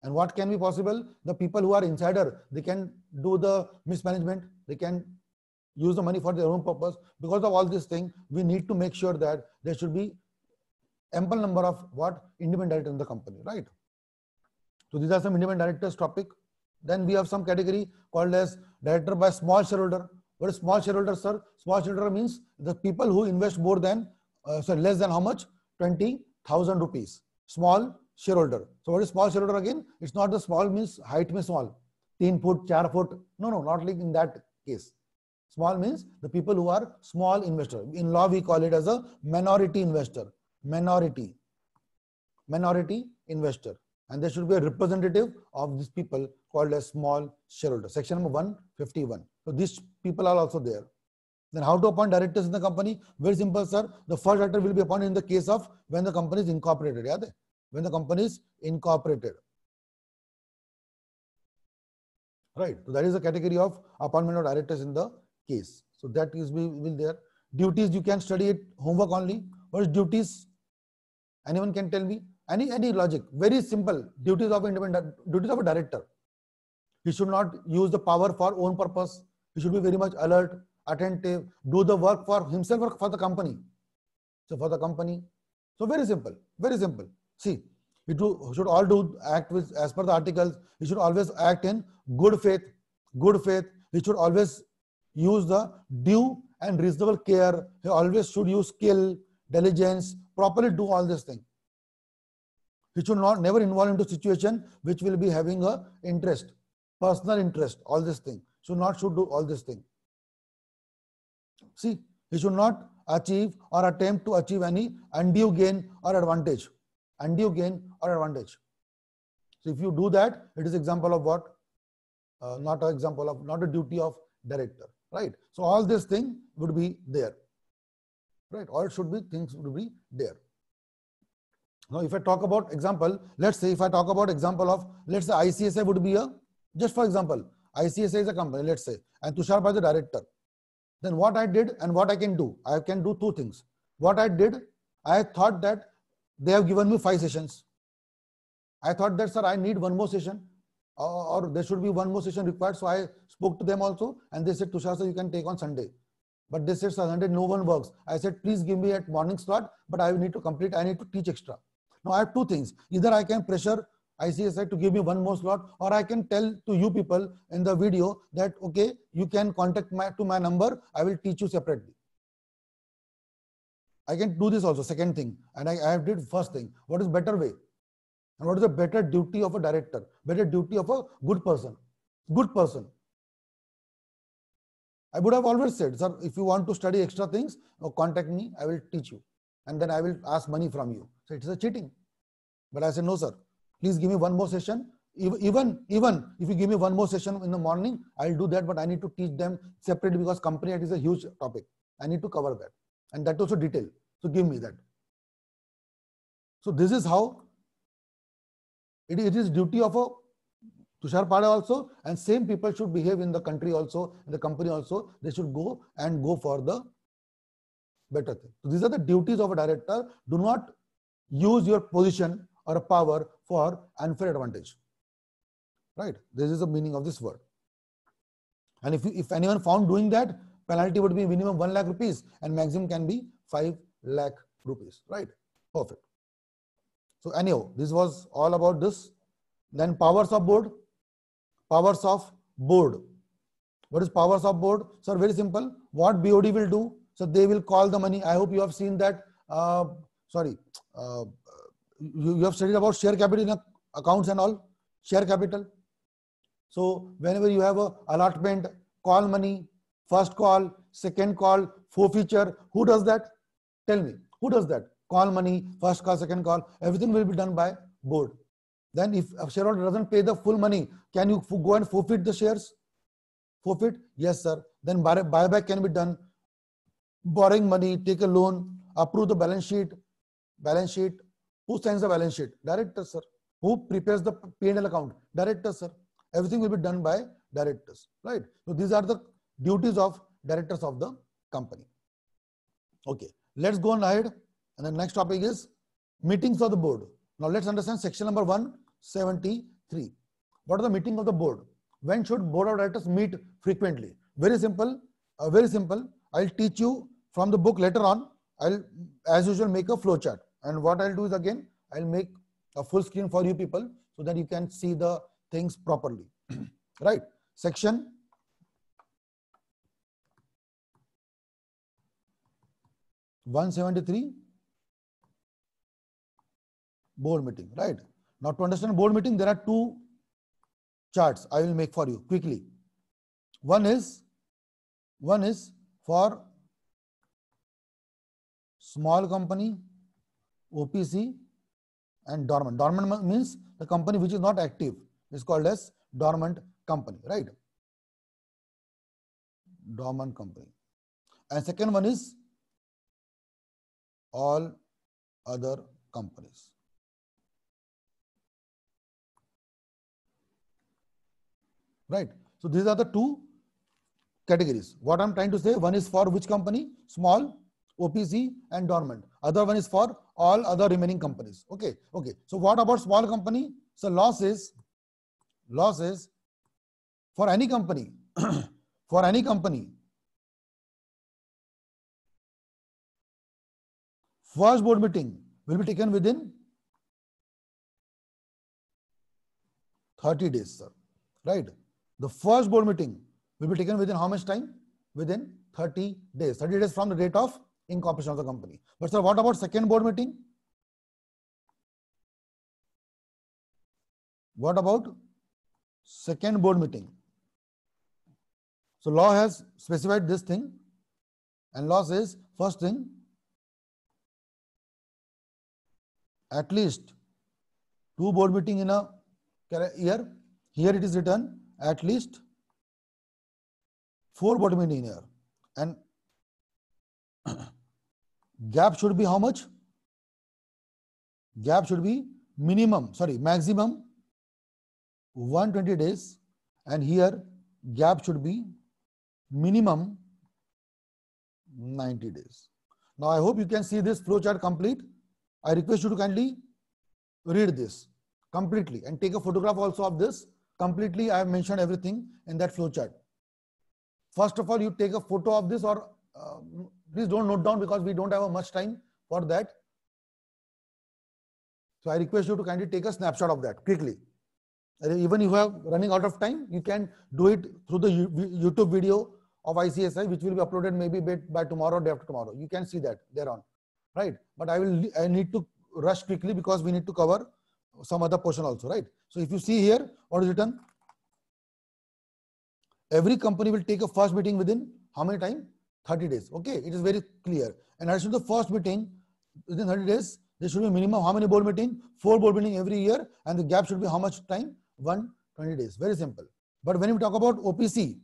S1: And what can be possible? The people who are insider, they can do the mismanagement, they can use the money for their own purpose. Because of all this thing, we need to make sure that there should be ample number of what independent directors in the company, right? So these are some independent directors topic. Then we have some category called as director by small shareholder. What is small shareholder, sir? Small shareholder means the people who invest more than, uh, sorry, less than how much? 20,000 rupees. Small shareholder. So what is small shareholder again? It's not the small means height means small. 3 foot, 4 foot. No, no, not like in that case. Small means the people who are small investor. In law, we call it as a minority investor. Minority. Minority investor. And there should be a representative of these people called a small shareholder. Section number 151. So these people are also there. Then how to appoint directors in the company? Very simple, sir. The first director will be appointed in the case of when the company is incorporated. Yeah? When the company is incorporated. Right. So that is the category of appointment of directors in the case. So that is will there. Duties you can study it homework only. What is duties? Anyone can tell me any any logic? Very simple. Duties of independent duties of a director. He should not use the power for own purpose. He should be very much alert, attentive, do the work for himself or for the company. So for the company. So very simple. Very simple. See, we should all do act with as per the articles. We should always act in good faith. Good faith. We should always use the due and reasonable care. He always should use skill, diligence, properly do all these things. He should not never involve into situation which will be having a interest, personal interest, all these things. Should not should do all these things. See, he should not achieve or attempt to achieve any undue gain or advantage. Undue gain or advantage. So if you do that, it is example of what? Uh, not an example of, not a duty of director right? So all this thing would be there, right? All should be things would be there. Now, if I talk about example, let's say if I talk about example of, let's say ICSA would be a, just for example, ICSA is a company, let's say, and Tushar by the director. Then what I did and what I can do, I can do two things. What I did, I thought that they have given me five sessions. I thought that, sir, I need one more session. Uh, or there should be one more session required. So I spoke to them also and they said, Tushar sir, you can take on Sunday. But they said, Sunday no one works. I said, please give me at morning slot, but I need to complete, I need to teach extra. Now I have two things. Either I can pressure ICSI to give me one more slot or I can tell to you people in the video that, okay, you can contact my, to my number. I will teach you separately. I can do this also, second thing. And I, I have did first thing. What is better way? And what is the better duty of a director? Better duty of a good person. Good person. I would have always said, sir, if you want to study extra things, uh, contact me, I will teach you. And then I will ask money from you. So it is a cheating. But I said, no, sir, please give me one more session. Even, even if you give me one more session in the morning, I'll do that, but I need to teach them separately because company is a huge topic. I need to cover that. And that also detail. So give me that. So this is how it, it is duty of a Tushar Pada also, and same people should behave in the country also, in the company also. They should go and go for the better thing. So these are the duties of a director. Do not use your position or power for unfair advantage. Right? This is the meaning of this word. And if, you, if anyone found doing that, penalty would be minimum 1 lakh rupees and maximum can be 5 lakh rupees. Right? Perfect. So anyhow, this was all about this. Then powers of board, powers of board. What is powers of board? Sir, very simple. What BOD will do? So they will call the money. I hope you have seen that. Uh, sorry, uh, you, you have studied about share capital in accounts and all. Share capital. So whenever you have a allotment, call money, first call, second call, forfeiture. Who does that? Tell me. Who does that? call money, first call, second call, everything will be done by board. Then if a shareholder doesn't pay the full money, can you go and forfeit the shares? Forfeit? Yes, sir. Then buyback can be done. Borrowing money, take a loan, approve the balance sheet. Balance sheet. Who signs the balance sheet? Director, sir. Who prepares the P&L account? Director, sir. Everything will be done by directors, right? So these are the duties of directors of the company. Okay, let's go on ahead. And the next topic is meetings of the board. Now let's understand section number 173. What are the meeting of the board? When should board of directors meet frequently? Very simple, uh, very simple. I'll teach you from the book later on. I'll, as usual, make a flow chart. And what I'll do is again, I'll make a full screen for you people so that you can see the things properly. right? Section one seventy three board meeting, right? Now to understand board meeting, there are two charts I will make for you quickly. One is, one is for small company, OPC and dormant. Dormant means the company which is not active is called as dormant company, right? Dormant company. And second one is all other companies. right? So these are the two categories. What I'm trying to say, one is for which company? Small, OPC and dormant. Other one is for all other remaining companies. Okay, okay. So what about small company? So losses, losses for any company, for any company. First board meeting will be taken within 30 days, sir. Right? The first board meeting will be taken within how much time? Within 30 days. 30 days from the date of incorporation of the company. But sir, what about second board meeting? What about second board meeting? So law has specified this thing and law says first thing at least two board meeting in a year. Here it is written at least four bottom in here. And gap should be how much? Gap should be minimum, sorry, maximum 120 days. And here gap should be minimum 90 days. Now, I hope you can see this flowchart complete. I request you to kindly read this completely and take a photograph also of this completely I have mentioned everything in that flowchart. First of all, you take a photo of this or uh, please don't note down because we don't have much time for that. So I request you to kindly take a snapshot of that quickly. Even if you are running out of time, you can do it through the YouTube video of ICSI, which will be uploaded maybe by tomorrow or day after tomorrow. You can see that on, right? But I will I need to rush quickly because we need to cover some other portion also, right? So if you see here, what is written? Every company will take a first meeting within how many time? 30 days. Okay, it is very clear. And as to the first meeting, within 30 days, there should be minimum how many board meeting? Four board meeting every year, and the gap should be how much time? 120 days. Very simple. But when we talk about OPC,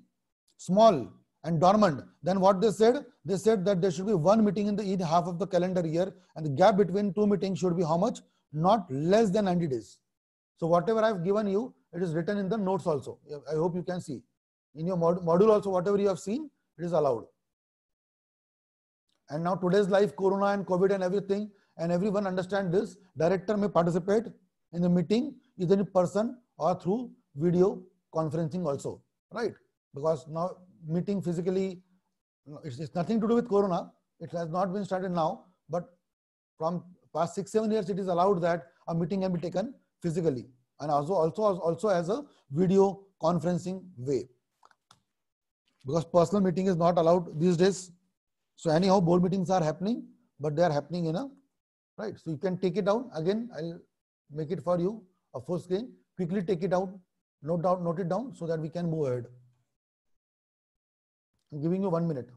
S1: small and dormant, then what they said? They said that there should be one meeting in the each half of the calendar year, and the gap between two meetings should be how much? Not less than 90 days. So whatever I've given you, it is written in the notes also. I hope you can see. In your mod module also, whatever you have seen, it is allowed. And now today's life, Corona and COVID and everything, and everyone understand this, director may participate in the meeting either in person or through video conferencing also, right? Because now meeting physically, it's, it's nothing to do with Corona. It has not been started now, but from past six, seven years, it is allowed that a meeting can be taken physically and also also also as a video conferencing way because personal meeting is not allowed these days so anyhow board meetings are happening but they are happening in a right so you can take it down again i'll make it for you a full screen quickly take it out note down note it down so that we can move ahead i'm giving you 1 minute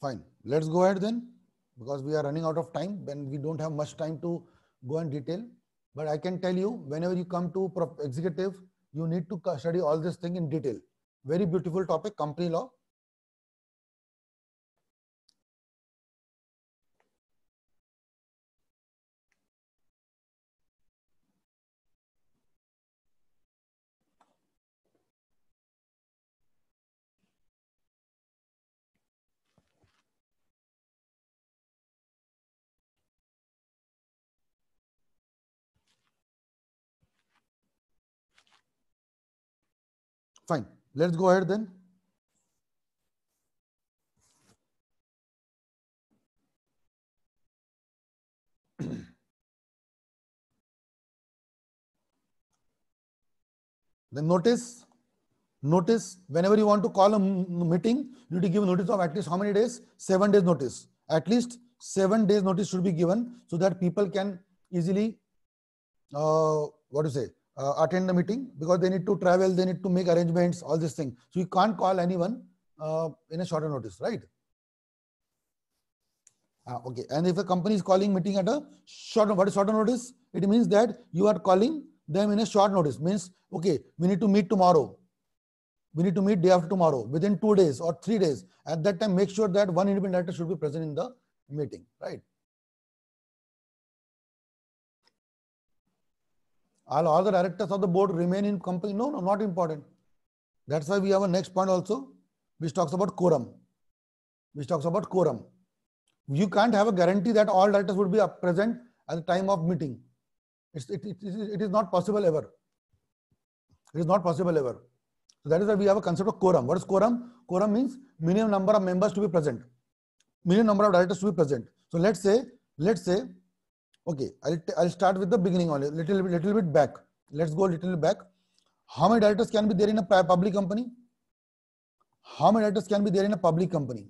S1: Fine. Let's go ahead then because we are running out of time and we don't have much time to go in detail. But I can tell you whenever you come to executive, you need to study all this thing in detail. Very beautiful topic, company law.
S2: Fine. Let's go ahead then.
S1: then notice, notice whenever you want to call a meeting, you need to give notice of at least how many days? Seven days notice. At least seven days notice should be given so that people can easily, uh, what do you say, uh, attend the meeting because they need to travel, they need to make arrangements, all these things. So you can't call anyone uh, in a shorter notice, right? Uh, okay, and if a company is calling meeting at a short, what is shorter notice? It means that you are calling them in a short notice. Means, okay, we need to meet tomorrow. We need to meet day after tomorrow, within two days or three days. At that time, make sure that one independent director should be present in the meeting, right? all, all the directors of the board remain in company. No, no, not important. That's why we have a next point also, which talks about quorum, which talks about quorum. You can't have a guarantee that all directors would be present at the time of meeting. It's, it, it, it is not possible ever. It is not possible ever. So that is why we have a concept of quorum. What is quorum? Quorum means minimum number of members to be present, minimum number of directors to be present. So let's say, let's say okay I'll, I'll start with the beginning only little little bit back let's go a little back how many directors can be there in a public company how many directors can be there in a public company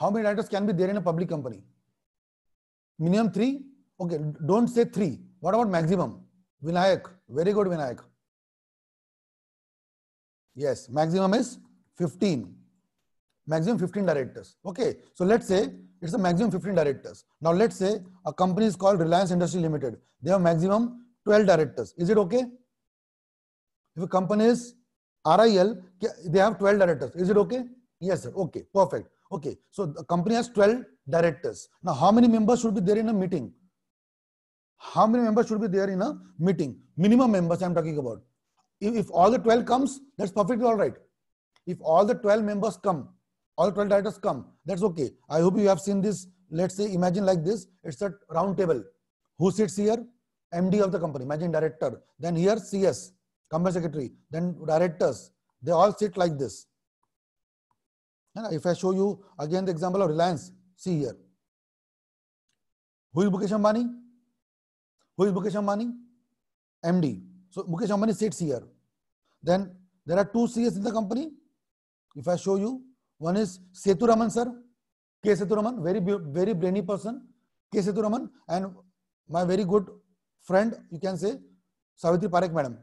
S1: how many directors can be there in a public company minimum 3 okay don't say 3 what about maximum vinayak very good vinayak yes maximum is 15 maximum 15 directors okay so let's say it's a maximum 15 directors. Now let's say a company is called Reliance Industry Limited. They have maximum 12 directors. Is it okay? If a company is RIL, they have 12 directors. Is it okay? Yes, sir. Okay, perfect. Okay, so the company has 12 directors. Now, how many members should be there in a meeting? How many members should be there in a meeting? Minimum members I'm talking about. If, if all the 12 comes, that's perfectly all right. If all the 12 members come, all 12 directors come that's okay i hope you have seen this let's say imagine like this it's a round table who sits here md of the company Imagine director then here cs company secretary then directors they all sit like this and if i show you again the example of reliance see here who is mukesh ambani who is mukesh ambani md so mukesh ambani sits here then there are two cs in the company if i show you one is Setu sir, K Setu very very brainy person, K Setu and my very good friend, you can say Savitri Parekh madam.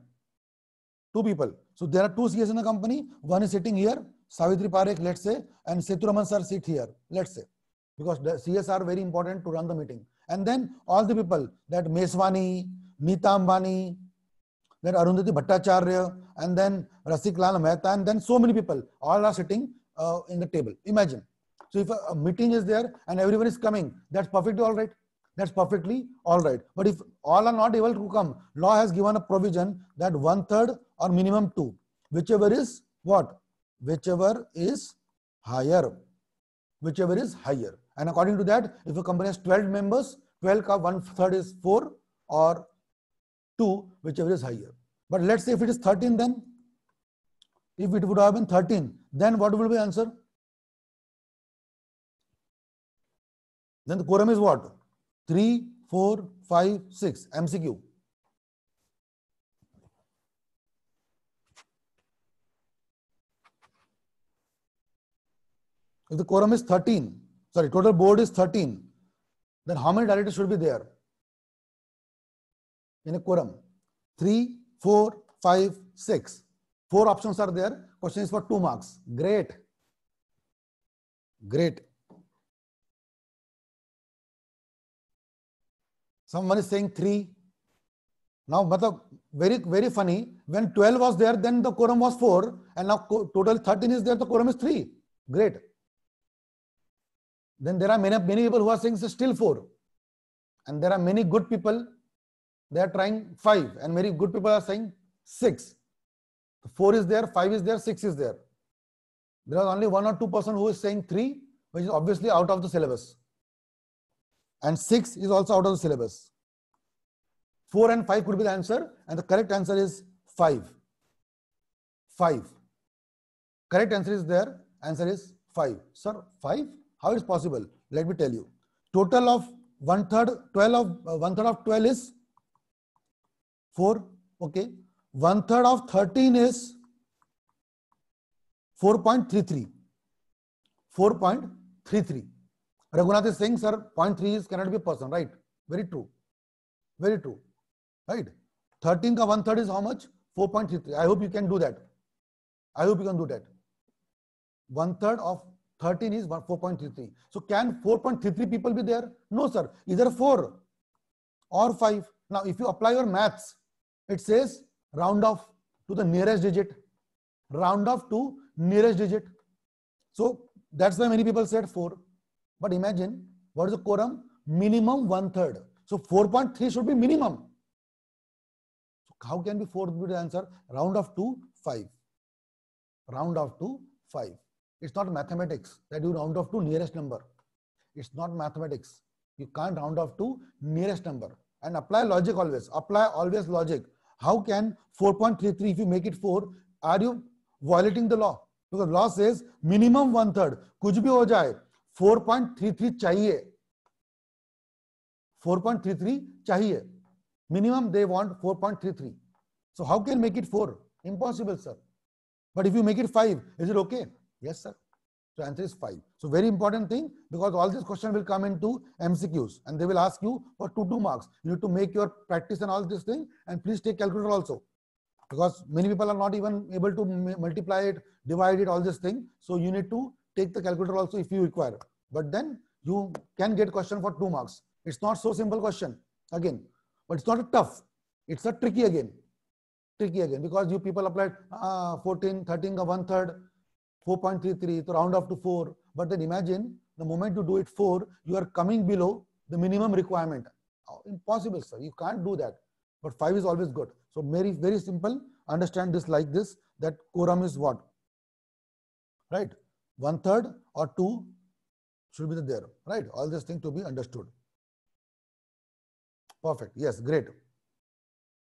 S1: Two people. So there are two CS in the company. One is sitting here, Savitri Parekh, let's say, and Setu sir sit here, let's say, because the CS are very important to run the meeting. And then all the people that Meswani, Nita Ambani, then Arundhati Bhattacharya, and then Rasik Lal Mehta, and then so many people all are sitting uh, in the table. Imagine. So if a, a, meeting is there and everyone is coming, that's perfectly all right. That's perfectly all right. But if all are not able to come, law has given a provision that one third or minimum two, whichever is what? Whichever is higher. Whichever is higher. And according to that, if a company has 12 members, 12 ka one third is 4 or 2, whichever is higher. But let's say if it is 13, then if it would have been 13, then what will be answer? Then the quorum is what? 3, 4, 5, 6, MCQ. If the quorum is 13, sorry, total board is 13, then how many directors should be there in a quorum? 3, 4, 5, 6. Four options are there. Question is for two marks. Great. Great. Someone is saying three. Now, matlab, very, very funny. When 12 was there, then the quorum was four. And now total 13 is there, the quorum is three. Great. Then there are many, many people who are saying still four. And there are many good people, they are trying five. And many good people are saying six. 4 is there, 5 is there, 6 is there. There are only 1 or 2 person who is saying 3, which is obviously out of the syllabus. And 6 is also out of the syllabus. 4 and 5 could be the answer, and the correct answer is 5. 5. Correct answer is there, answer is 5. Sir, 5? How is possible? Let me tell you. Total of one third, 12 of uh, one third of 12 is 4. Okay one third of 13 is 4.33. 4.33. Raghunath is saying, sir, 0.3 is cannot be a person, right? Very true. Very true. Right? 13 ka one third is how much? 4.33. I hope you can do that. I hope you can do that. One third of 13 is 4.33. So can 4.33 people be there? No, sir. Either 4 or 5. Now, if you apply your maths, it says round off to the nearest digit, round off to nearest digit. So that's why many people said 4. But imagine what is the quorum? Minimum one third. So 4.3 should be minimum. So how can be 4 be the answer? Round off to 5. Round off to 5. It's not mathematics that you round off to nearest number. It's not mathematics. You can't round off to nearest number. And apply logic always. Apply always logic. How can 4.33, if you make it 4, are you violating the law? Because law says minimum 1/3 kuch bhi ho jaye 4.33 chahiye 4.33 chahiye minimum they want 4.33 so how can make it 4 impossible sir but if you make it 5 is it okay yes sir So answer is 5. So very important thing because all these questions will come into MCQs and they will ask you for 2 2 marks. You need to make your practice and all this thing and please take calculator also because many people are not even able to multiply it, divide it, all this thing. So you need to take the calculator also if you require. But then you can get question for 2 marks. It's not so simple question again, but it's not a tough. It's a tricky again, tricky again because you people applied uh, 14, 13 one third 4.33, so round off to 4. But then imagine the moment you do it 4, you are coming below the minimum requirement. Oh, impossible, sir. You can't do that. But 5 is always good. So very, very simple. Understand this like this, that quorum is what? Right? One third or two should be there. Right? All this thing to be understood. Perfect. Yes, great.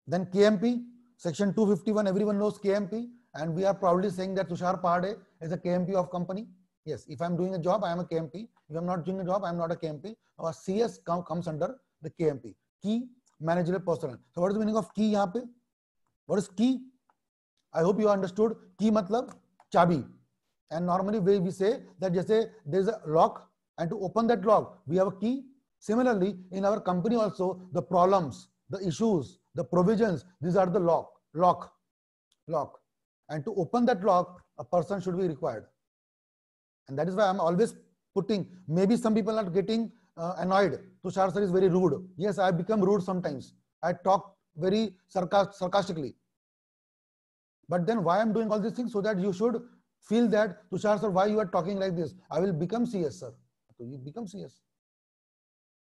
S1: Then KMP, section 251, everyone knows KMP and we are proudly saying that Tushar Pahade is a KMP of company. Yes, if I'm doing a job, I am a KMP. If I'm not doing a job, I'm not a KMP. Our CS comes under the KMP, key managerial personnel. So what is the meaning of key Here, What is key? I hope you understood. Key मतलब chabi. And normally we, we say that say there is a lock and to open that lock we have a key. Similarly, in our company also the problems, the issues, the provisions, these are the lock, lock, lock. And to open that lock, a person should be required. And that is why I'm always putting, maybe some people are getting uh, annoyed. Tushar sir is very rude. Yes, I become rude sometimes. I talk very sarcast sarcastically. But then why I'm doing all these things? So that you should feel that, Tushar sir, why you are talking like this? I will become CS sir. So you become CS.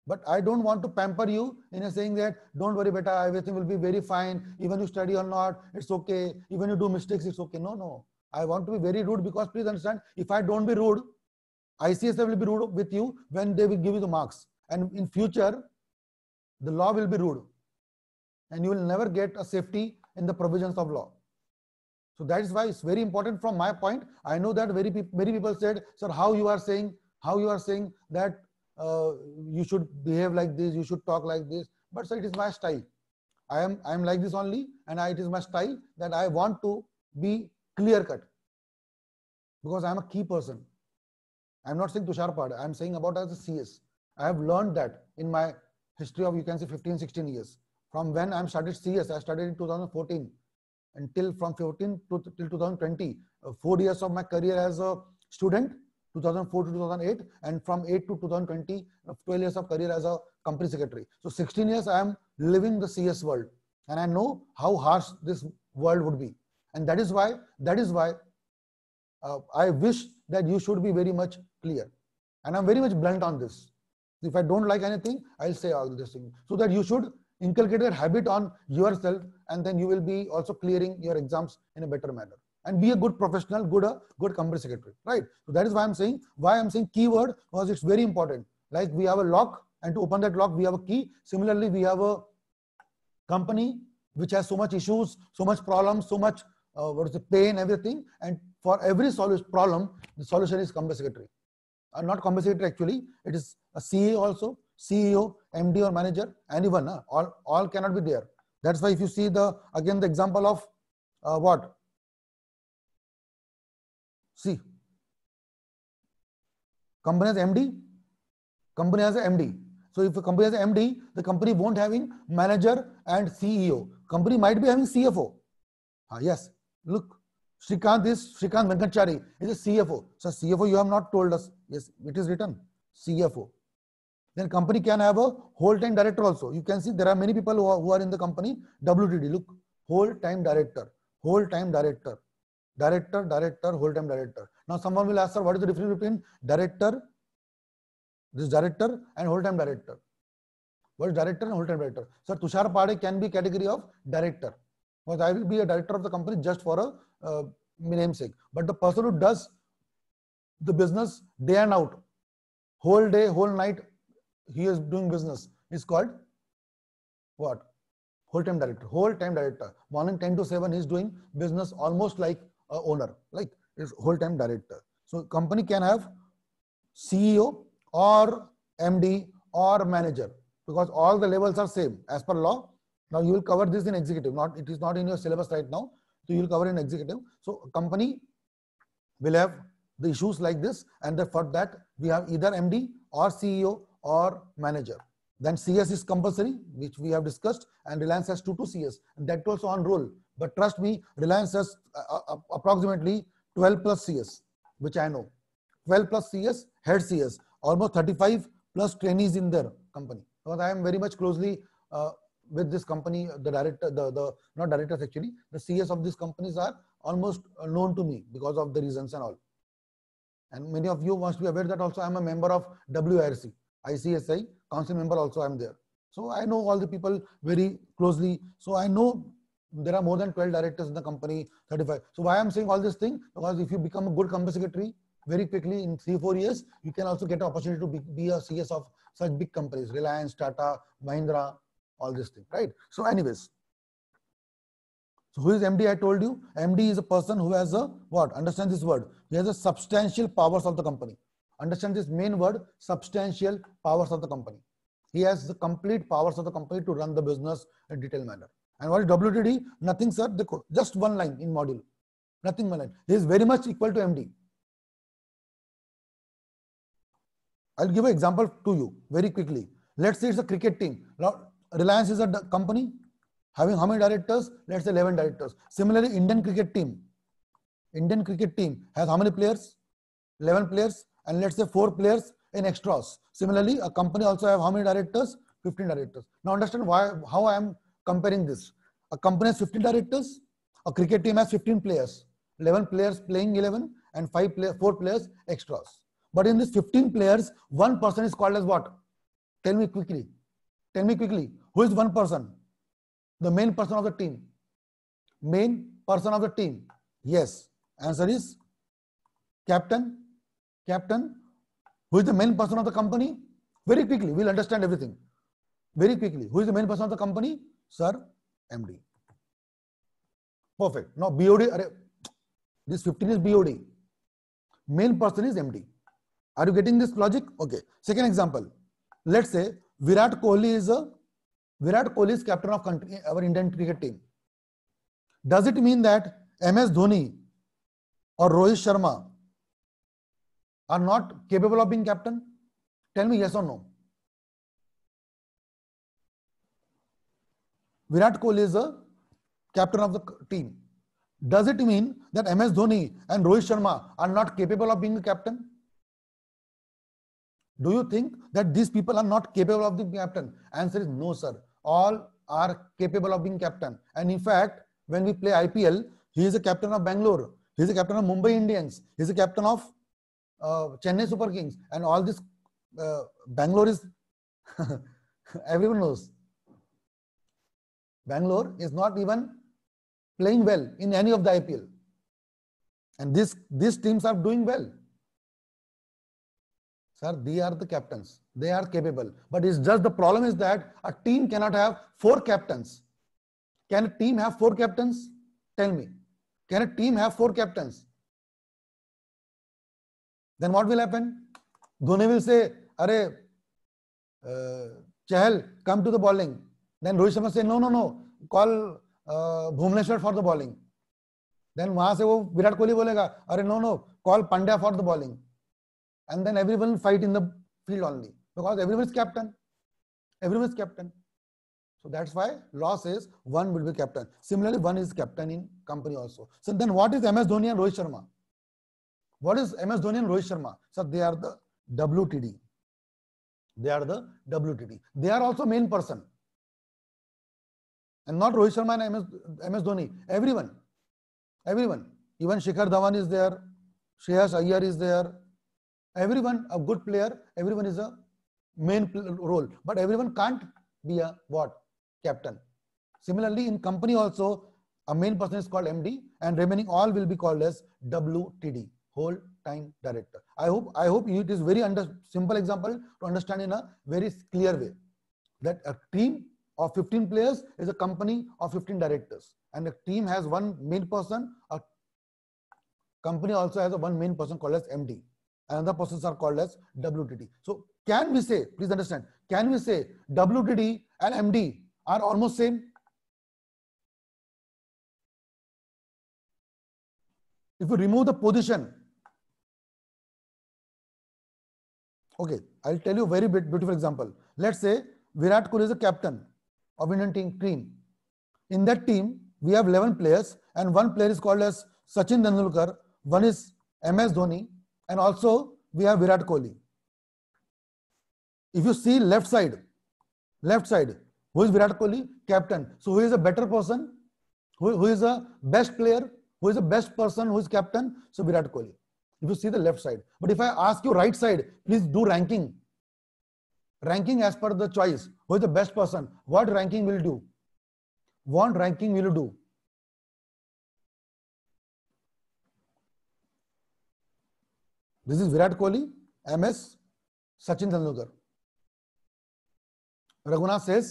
S1: But I don't want to pamper you in a saying that don't worry, beta, everything will be very fine. Even you study or not, it's okay. Even you do mistakes, it's okay. No, no. I want to be very rude because please understand, if I don't be rude, ICSF will be rude with you when they will give you the marks. And in future, the law will be rude. And you will never get a safety in the provisions of law. So that is why it's very important from my point. I know that very pe many people said, sir, how you are saying, how you are saying that uh, you should behave like this you should talk like this but sir it is my style i am i am like this only and I, it is my style that i want to be clear cut because i am a key person i'm not saying tushar pad i'm saying about as a cs i have learned that in my history of you can say 15 16 years from when i'm started cs i started in 2014 until from 14 to till 2020 uh, four years of my career as a student 2004 to 2008 and from 8 to 2020 12 years of career as a company secretary so 16 years i am living the cs world and i know how harsh this world would be and that is why that is why uh, i wish that you should be very much clear and i'm very much blunt on this if i don't like anything i'll say all this thing so that you should inculcate that habit on yourself and then you will be also clearing your exams in a better manner and be a good professional, good a uh, good company secretary, right? So that is why I'm saying why I'm saying keyword because it's very important. Like we have a lock, and to open that lock we have a key. Similarly, we have a company which has so much issues, so much problems, so much uh, what is the pain, everything. And for every solution problem, the solution is compensatory. Or uh, not compensatory actually, it is a CEO also, CEO, MD or manager, anyone. Uh, all all cannot be there. That's why if you see the again the example of uh, what See, company has MD, company has MD. So if a company has MD, the company won't having manager and CEO. Company might be having CFO. Ah, yes, look, Shrikant is Shrikant Venkatachari is a CFO. So CFO you have not told us. Yes, it is written CFO. Then company can have a whole time director also. You can see there are many people who are, who are in the company. WTD, look, whole time director, whole time director director, director, whole time director. Now someone will ask, sir, what is the difference between director, this director and whole time director? What is director and whole time director? Sir, Tushar Pade can be category of director. Because I will be a director of the company just for a uh, namesake. But the person who does the business day and out, whole day, whole night, he is doing business is called what? Whole time director. Whole time director. Morning 10 to 7, he is doing business almost like uh, owner, like it's whole time director. So company can have CEO or MD or manager because all the levels are same as per law. Now you will cover this in executive. Not it is not in your syllabus right now. So you will cover in executive. So company will have the issues like this, and for that we have either MD or CEO or manager. Then CS is compulsory, which we have discussed, and Reliance has two to CS. And that also on roll. But trust me, Reliance has uh, uh, uh, approximately 12 plus CS, which I know. 12 plus CS, head CS, almost 35 plus trainees in their company. Because I am very much closely uh, with this company, the director, the, the not directors actually, the CS of these companies are almost known to me because of the reasons and all. And many of you must be aware that also I am a member of WIRC, ICSI, council member also I am there. So I know all the people very closely. So I know there are more than 12 directors in the company 35 so why i'm saying all this thing because if you become a good company secretary very quickly in three four years you can also get an opportunity to be, be a cs of such big companies reliance tata mahindra all this thing right so anyways so who is md i told you md is a person who has a what understand this word he has a substantial powers of the company understand this main word substantial powers of the company he has the complete powers of the company to run the business in detail manner and what is WTD? Nothing, sir. The code. Just one line in module. Nothing one line. This is very much equal to MD. I'll give an example to you very quickly. Let's say it's a cricket team. Reliance is a company having how many directors? Let's say 11 directors. Similarly, Indian cricket team. Indian cricket team has how many players? 11 players and let's say 4 players in extras. Similarly, a company also have how many directors? 15 directors. Now understand why how I am comparing this. A company has 15 directors, a cricket team has 15 players, 11 players playing 11 and five play, four players extras. But in this 15 players, one person is called as what? Tell me quickly. Tell me quickly. Who is one person? The main person of the team. Main person of the team. Yes. Answer is captain. Captain. Who is the main person of the company? Very quickly. We'll understand everything. Very quickly. Who is the main person of the company? Sir MD perfect now BOD अरे this 15 is BOD main person is MD are you getting this logic okay second example let say Virat Kohli is a Virat Kohli is captain of country our Indian cricket team does it mean that M S Dhoni और Rohit Sharma are not capable of being captain tell me yes और no Virat Kohli is the captain of the team. Does it mean that MS Dhoni and Rohit Sharma are not capable of being the captain? Do you think that these people are not capable of being captain? Answer is no, sir. All are capable of being captain. And in fact, when we play IPL, he is a captain of Bangalore. He is a captain of Mumbai Indians. He is a captain of uh, Chennai Super Kings. And all this, uh, Bangalore is, everyone knows. Bangalore is not even playing well in any of the IPL. And this, these teams are doing well. Sir, they are the captains. They are capable. But it's just the problem is that a team cannot have four captains. Can a team have four captains? Tell me. Can a team have four captains? Then what will happen? Dhoni will say, "Arey, uh, Chahal, come to the bowling. Then Rohit Sharma say no, no, no, call uh, Bhumneshwar for the bowling. Then वहां से वो विराट कोहली बोलेगा अरे no no call Pandya for the bowling and then everyone fight in the field only because everyone is captain everyone is captain So that's why law says one will be captain. Similarly, one is captain in company also. So then what is MS Dhoni and Rohit Sharma? What is MS Dhoni and Rohit Sharma? So they are the WTD. They are the WTD. They are also main person and not Rohit Sharma and MS, MS Dhoni. Everyone, everyone. Even Shikhar Dhawan is there. Shreyas Iyer is there. Everyone a good player. Everyone is a main role, but everyone can't be a what captain. Similarly, in company also a main person is called MD, and remaining all will be called as WTD, whole time director. I hope I hope it is very under simple example to understand in a very clear way that a team of 15 players is a company of 15 directors. And a team has one main person. A company also has a one main person called as MD. Another persons are called as WTD. So can we say, please understand, can we say WTD and MD are almost same?
S2: If you remove the position,
S1: okay, I'll tell you a very beautiful example. Let's say Virat Kohli is a captain of Indian team team. In that team, we have 11 players, and one player is called as Sachin Tendulkar, one is MS Dhoni, and also we have Virat Kohli. If you see left side, left side, who is Virat Kohli? Captain. So who is a better person? Who, who is a best player? Who is the best person? Who is captain? So Virat Kohli. If you see the left side. But if I ask you right side, please do ranking. ranking as per the choice who is the best person what ranking will do what ranking will do this is virat kohli ms sachin tendulkar raguna says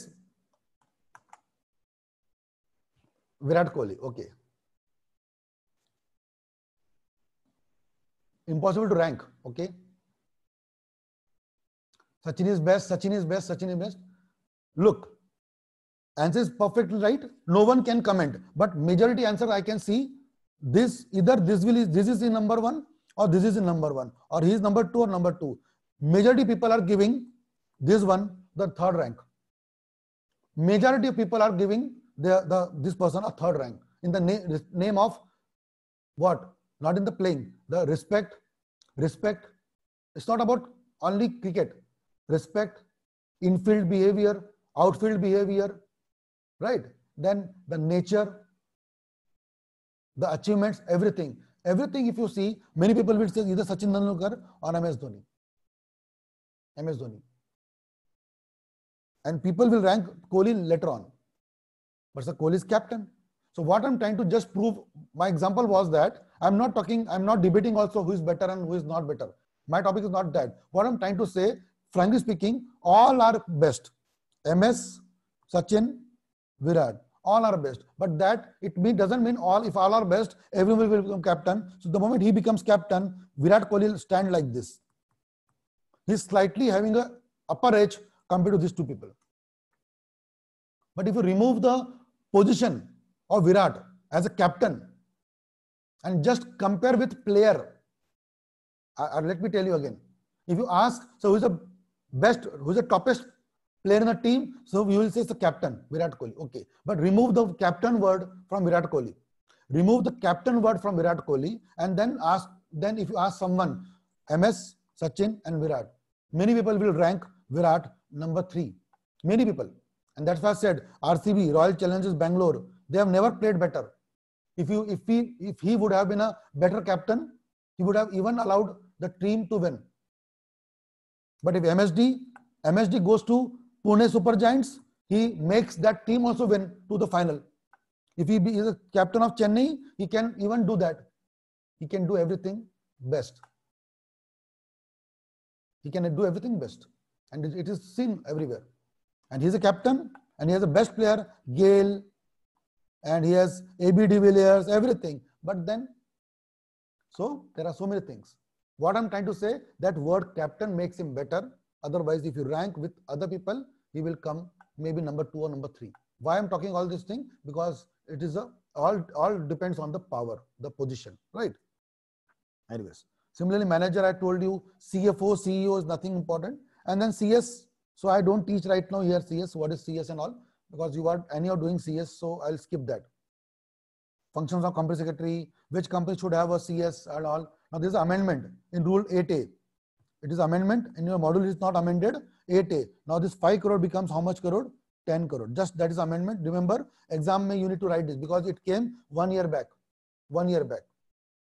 S1: virat kohli okay impossible to rank okay Sachin is best, Sachin is best, Sachin is best. Look, answer is perfectly right. No one can comment. But majority answer I can see this either this will is this is in number one or this is in number one or he is number two or number two. Majority people are giving this one the third rank. Majority of people are giving the, the this person a third rank in the na name of what? Not in the playing. The respect, respect. It's not about only cricket respect, infield behavior, outfield behavior, right? Then the nature, the achievements, everything. Everything, if you see, many people will say either Sachin Tendulkar or MS Dhoni. MS Dhoni. And people will rank Kohli later on. But sir, Kohli is captain. So what I'm trying to just prove, my example was that I'm not talking, I'm not debating also who is better and who is not better. My topic is not that. What I'm trying to say frankly speaking, all are best. MS, Sachin, Virat, all are best. But that it mean, doesn't mean all. If all are best, everyone will become captain. So the moment he becomes captain, Virat Kohli will stand like this. He's slightly having a upper edge compared to these two people. But if you remove the position of Virat as a captain and just compare with player, let me tell you again. If you ask, so who is the best who's the toughest player in the team so we will say it's the captain virat kohli okay but remove the captain word from virat kohli remove the captain word from virat kohli and then ask then if you ask someone ms sachin and virat many people will rank virat number 3 many people and that's why i said rcb royal challengers bangalore they have never played better if you if he if he would have been a better captain he would have even allowed the team to win but if MSD, MSD goes to Pune Super Giants, he makes that team also win to the final. If he is a captain of Chennai, he can even do that. He can do everything best. He can do everything best. And it is seen everywhere. And he's a captain and he has the best player, Gale, and he has ABD Villiers, everything. But then, so there are so many things. What I'm trying to say that word captain makes him better. Otherwise, if you rank with other people, he will come maybe number two or number three. Why I'm talking all this thing? Because it is a all all depends on the power, the position, right? Anyways, similarly, manager, I told you, CFO, CEO is nothing important, and then CS. So I don't teach right now here CS. What is CS and all? Because you are and you're doing CS, so I'll skip that. Functions of company secretary, which company should have a CS and all. Now this is amendment in Rule 8A. It is amendment and your module is not amended 8A. Now this 5 crore becomes how much crore? 10 crore. Just that is amendment. Remember, exam may you need to write this because it came one year back. One year back.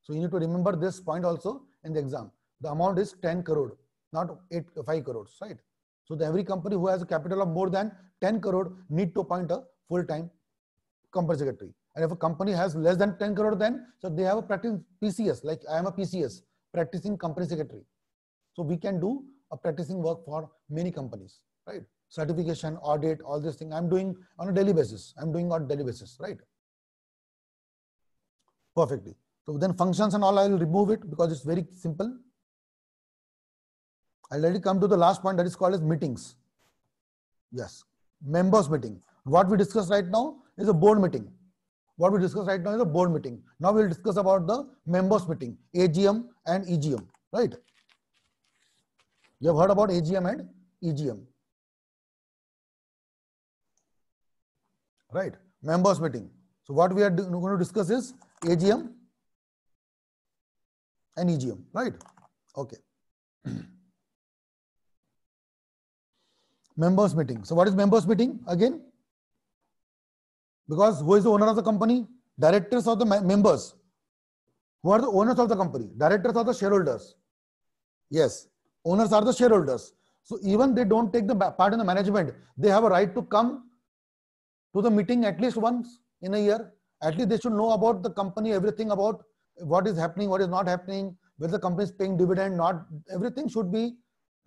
S1: So you need to remember this point also in the exam. The amount is 10 crore, not 8, 5 crores, right? So every company who has a capital of more than 10 crore need to appoint a full-time compensatory secretary. And if a company has less than 10 crore, then so they have a practice PCS, like I am a PCS, practicing company secretary. So we can do a practicing work for many companies, right? Certification, audit, all these things I'm doing on a daily basis. I'm doing on daily basis, right? Perfectly. So then functions and all, I will remove it because it's very simple. I'll already come to the last point that is called as meetings. Yes, members meeting. What we discuss right now is a board meeting. What we discuss right now is a board meeting. Now we'll discuss about the members meeting, AGM and EGM, right? You have heard about AGM and EGM, right? Members meeting. So what we are going to discuss is AGM and EGM, right? Okay. members meeting. So what is members meeting again? Because who is the owner of the company? Directors of the members. Who are the owners of the company? Directors are the shareholders. Yes, owners are the shareholders. So even they don't take the part in the management, they have a right to come to the meeting at least once in a year. At least they should know about the company, everything about what is happening, what is not happening, whether the company is paying dividend, not everything should be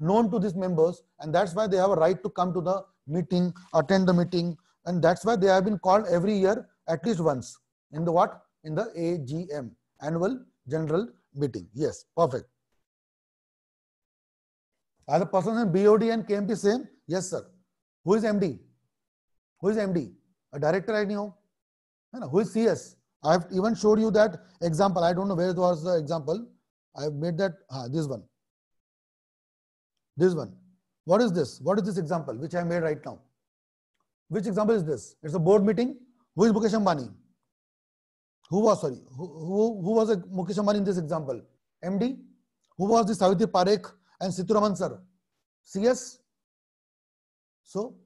S1: known to these members, and that's why they have a right to come to the meeting, attend the meeting, and that's why they have been called every year at least once in the what in the agm annual general meeting yes perfect are the persons in bod and kmt same yes sir who is md who is md a director i know no, who is cs i have even showed you that example i don't know where it was the example i have made that ah, this one this one what is this what is this example which i made right now which example is this? It's a board meeting. Who is Mukesh Ambani? Who was, sorry, who, who, who was a Mukesh Ambani in this example? MD? Who was the Savitri Parekh and Situraman sir? CS? So,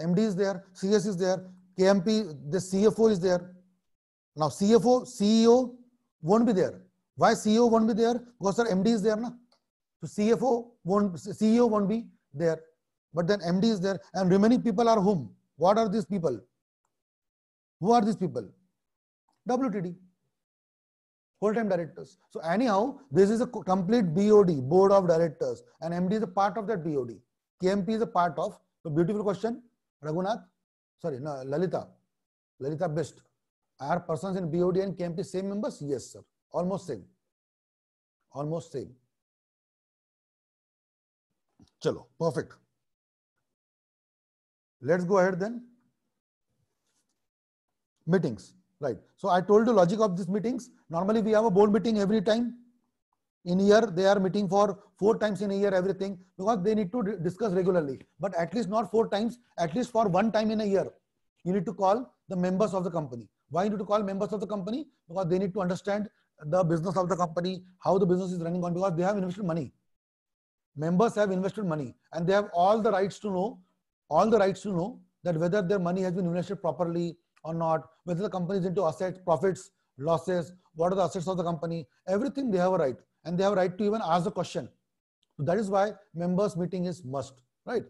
S1: MD is there, CS is there, KMP, the CFO is there. Now, CFO, CEO won't be there. Why CEO won't be there? Because sir, MD is there, na? So CFO won't, CEO won't be there. But then MD is there, and remaining people are whom? What are these people? Who are these people? WTD, full-time directors. So anyhow, this is a complete BOD, board of directors, and MD is a part of that BOD. KMP is a part of. So beautiful question, Raghunath. Sorry, no, Lalita. Lalita best. Are persons in BOD and KMP same members? Yes, sir. Almost same. Almost same.
S2: Chalo, perfect.
S1: Let's go ahead then. Meetings, right. So I told you logic of these meetings. Normally we have a board meeting every time. In year, they are meeting for four times in a year, everything, because they need to discuss regularly, but at least not four times, at least for one time in a year. You need to call the members of the company. Why you need to call members of the company? Because they need to understand the business of the company, how the business is running on, because they have invested money members have invested money and they have all the rights to know all the rights to know that whether their money has been invested properly or not, whether the company is into assets, profits, losses, what are the assets of the company, everything they have a right. And they have a right to even ask the question. So that is why members meeting is must, right?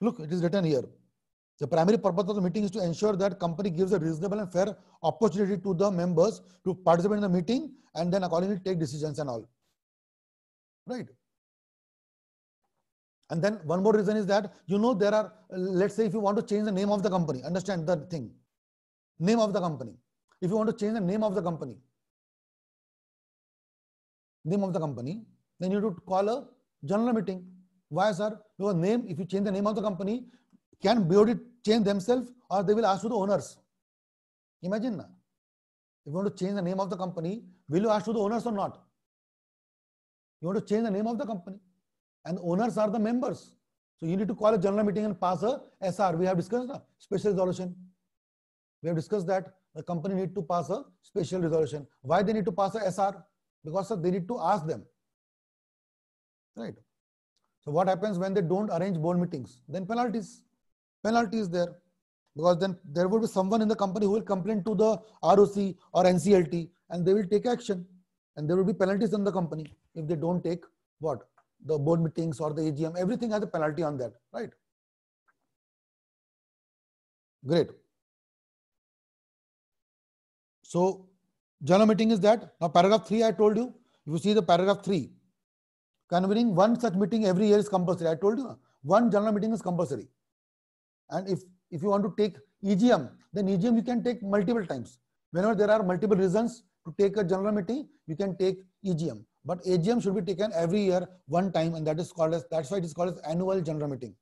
S1: Look, it is written here. The primary purpose of the meeting is to ensure that company gives a reasonable and fair opportunity to the members to participate in the meeting and then accordingly take decisions and all. Right? And then one more reason is that, you know, there are, let's say if you want to change the name of the company, understand the thing, name of the company. If you want to change the name of the company, name of the company, then you need to call a general meeting. Why, sir? Your name, if you change the name of the company, can BOD change themselves or they will ask to the owners? Imagine na. If you want to change the name of the company, will you ask to the owners or not? You want to change the name of the company and owners are the members. So you need to call a general meeting and pass a SR. We have discussed a special resolution. We have discussed that the company need to pass a special resolution. Why they need to pass a SR? Because sir, they need to ask them. Right. So what happens when they don't arrange board meetings? Then penalties. Penalty is there. Because then there will be someone in the company who will complain to the ROC or NCLT and they will take action. And there will be penalties on the company if they don't take what? the board meetings or the AGM, everything has a penalty on that, right? Great. So general meeting is that. Now paragraph 3 I told you, you see the paragraph 3, convening one such meeting every year is compulsory. I told you, one general meeting is compulsory. And if, if you want to take EGM, then EGM you can take multiple times. Whenever there are multiple reasons to take a general meeting, you can take EGM. But AGM should be taken every year one time, and that is called as that's why it is called as annual general meeting.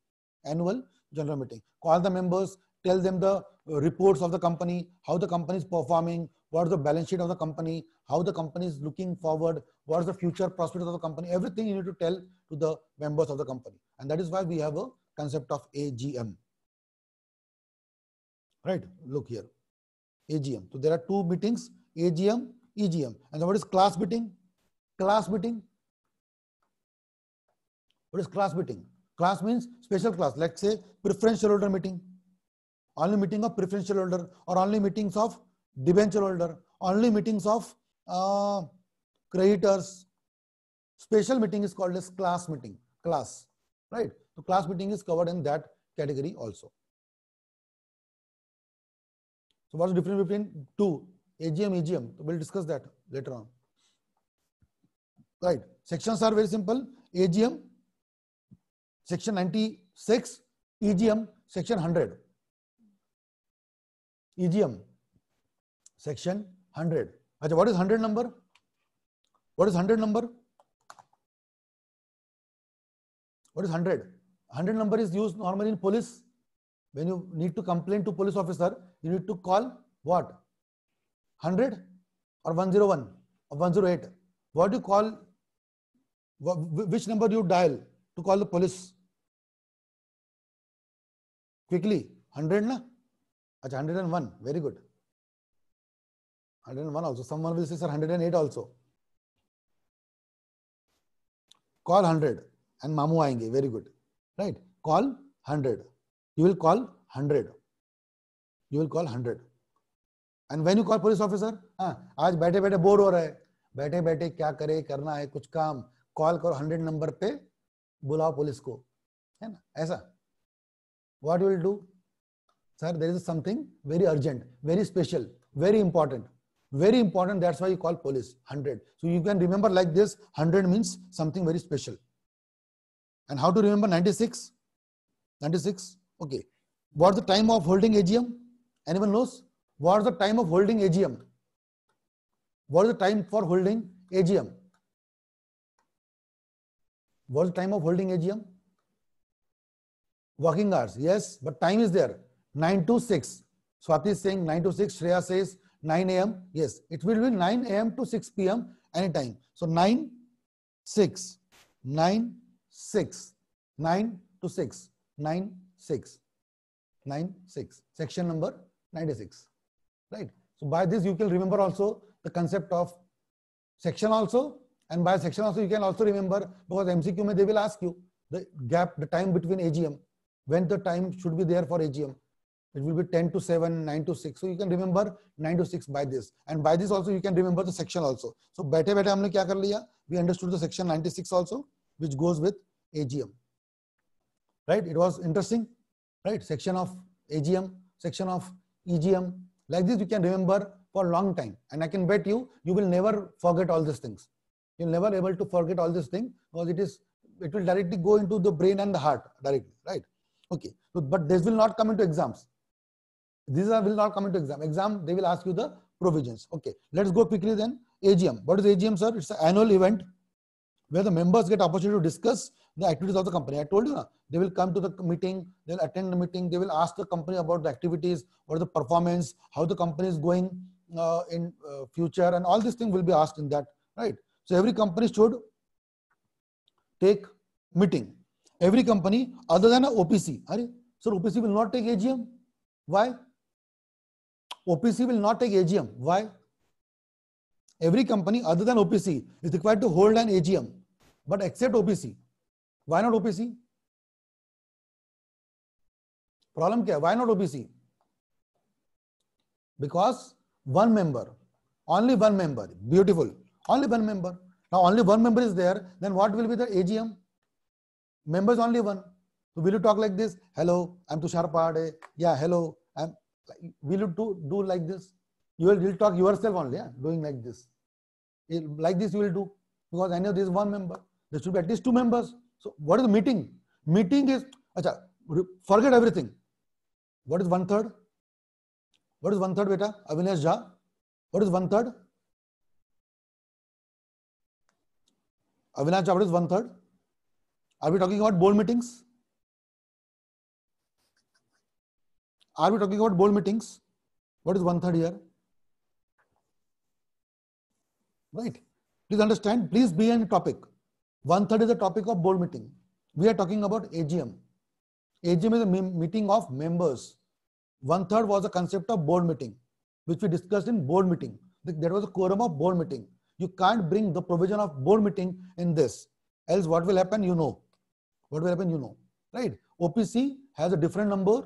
S1: Annual general meeting. Call the members, tell them the uh, reports of the company, how the company is performing, what is the balance sheet of the company, how the company is looking forward, what is the future prospects of the company. Everything you need to tell to the members of the company, and that is why we have a concept of AGM. Right? Look here, AGM. So there are two meetings: AGM, EGM, and what is class meeting? class beating. What is class beating? Class means special class, like say preferential holder meeting, only meeting of preferential holder or only meetings of debenture holder, only meetings of uh, creditors. Special meeting is called as class meeting, class, right? So class meeting is covered in that category also. So what's the difference between two, AGM, EGM? We'll discuss that later on right? Sections are very simple. AGM, section 96, EGM, section 100. EGM, section 100. Achha, what is 100 number? What is 100 number? What is 100? 100 number is used normally in police. When you need to complain to police officer, you need to call what? 100 or 101 or 108. What do you call which number you dial to call the police? Quickly, 100 na? acha 101, very good. 101 also, someone will say sir 108 also. Call 100 and mamu aayenge, very good. Right, call 100. You will call 100. You will call 100. and when you call police officer ha aaj baithe baithe bore ho raha hai baithe baithe kya kare karna hai kuch kaam call करो hundred number पे बुलाओ police को है ना ऐसा what will do sir there is something very urgent very special very important very important that's why you call police hundred so you can remember like this hundred means something very special and how to remember ninety six ninety six okay what the time of holding AGM any one knows what the time of holding AGM what the time for holding AGM What time of holding AGM? Working hours, yes, but time is there. 9 to 6. Swati is saying 9 to 6. Shreya says 9 a.m. Yes, it will be 9 a.m. to 6 p.m. anytime. So 9, 6, 9, 6, 9 to 6, 9, 6, 9, 6. Section number 96. Right. So by this you can remember also the concept of section also and by section also you can also remember because MCQ may they will ask you the gap, the time between AGM, when the time should be there for AGM. It will be 10 to 7, 9 to 6. So you can remember 9 to 6 by this. And by this also you can remember the section also. So better, better. हमने क्या कर We understood the section 96 also, which goes with AGM. Right? It was interesting, right? Section of AGM, section of EGM. Like this you can remember for a long time. And I can bet you, you will never forget all these things you'll never able to forget all this thing because it is it will directly go into the brain and the heart directly right okay so, but this will not come into exams these are will not come into exam exam they will ask you the provisions okay let's go quickly then agm what is agm sir it's an annual event where the members get opportunity to discuss the activities of the company i told you na, they will come to the meeting they'll attend the meeting they will ask the company about the activities or the performance how the company is going uh, in uh, future and all these things will be asked in that right So every company should take meeting. Every company other than a OPC. Are sir, OPC will not take AGM. Why? OPC will not take AGM. Why? Every company other than OPC is required to hold an AGM, but except OPC. Why not OPC? problem kya why not opc because one member only one member beautiful Only one member. Now only one member is there. Then what will be the AGM? Members only one. So will you talk like this? Hello, I'm Tushar Pade. Yeah, hello. I'm. Will you do, do like this? You will, will talk yourself only. Yeah, doing like this. Like this you will do because I know this one member. There should be at least two members. So what is the meeting? Meeting is. Acha, forget everything. What is one third? What is one third, beta? Avinash ja. What is one third? Avinash Javed is one third. Are we talking about board meetings? Are we talking about board meetings? What is one third here? Right. Please understand. Please be on topic. One third is the topic of board meeting. We are talking about AGM. AGM is a meeting of members. One third was the concept of board meeting, which we discussed in board meeting. There was a quorum of board meeting. You can't bring the provision of board meeting in this. Else what will happen, you know. What will happen, you know. Right? OPC has a different number.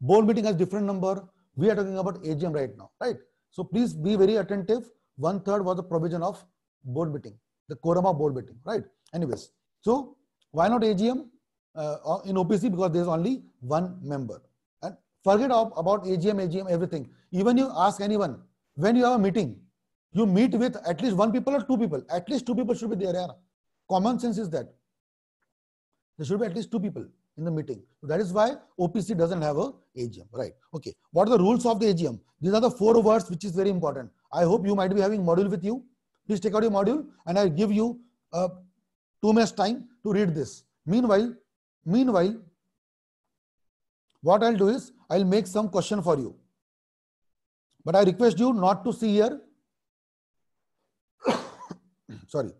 S1: Board meeting has different number. We are talking about AGM right now. Right? So please be very attentive. One third was the provision of board meeting, the quorum of board meeting. Right? Anyways, so why not AGM uh, in OPC? Because there is only one member. And forget about AGM, AGM, everything. Even you ask anyone, when you have a meeting, you meet with at least one people or two people at least two people should be there yeah. common sense is that there should be at least two people in the meeting so that is why opc doesn't have a agm right okay what are the rules of the agm these are the four words which is very important i hope you might be having module with you please take out your module and i'll give you uh, two minutes time to read this meanwhile meanwhile what i'll do is i'll make some question for you but i request you not to see here sorry.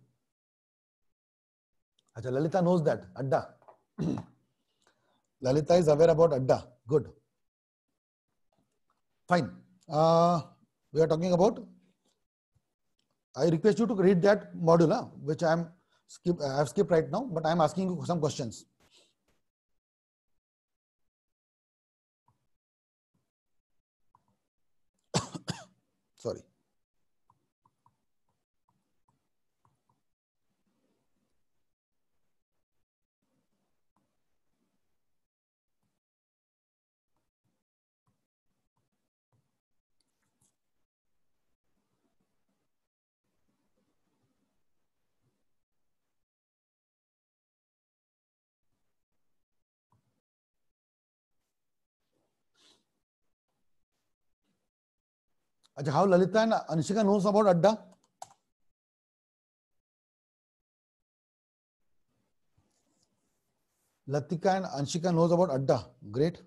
S1: Achha, Lalita knows that. Adda. Lalita is aware about Adda. Good. Fine. Uh, we are talking about. I request you to read that module, huh, which I am skip. I have skipped right now, but I am asking you some questions.
S2: sorry.
S1: अच्छा how Lalita and Anshika knows about Adda Latika and Anshika knows about Adda great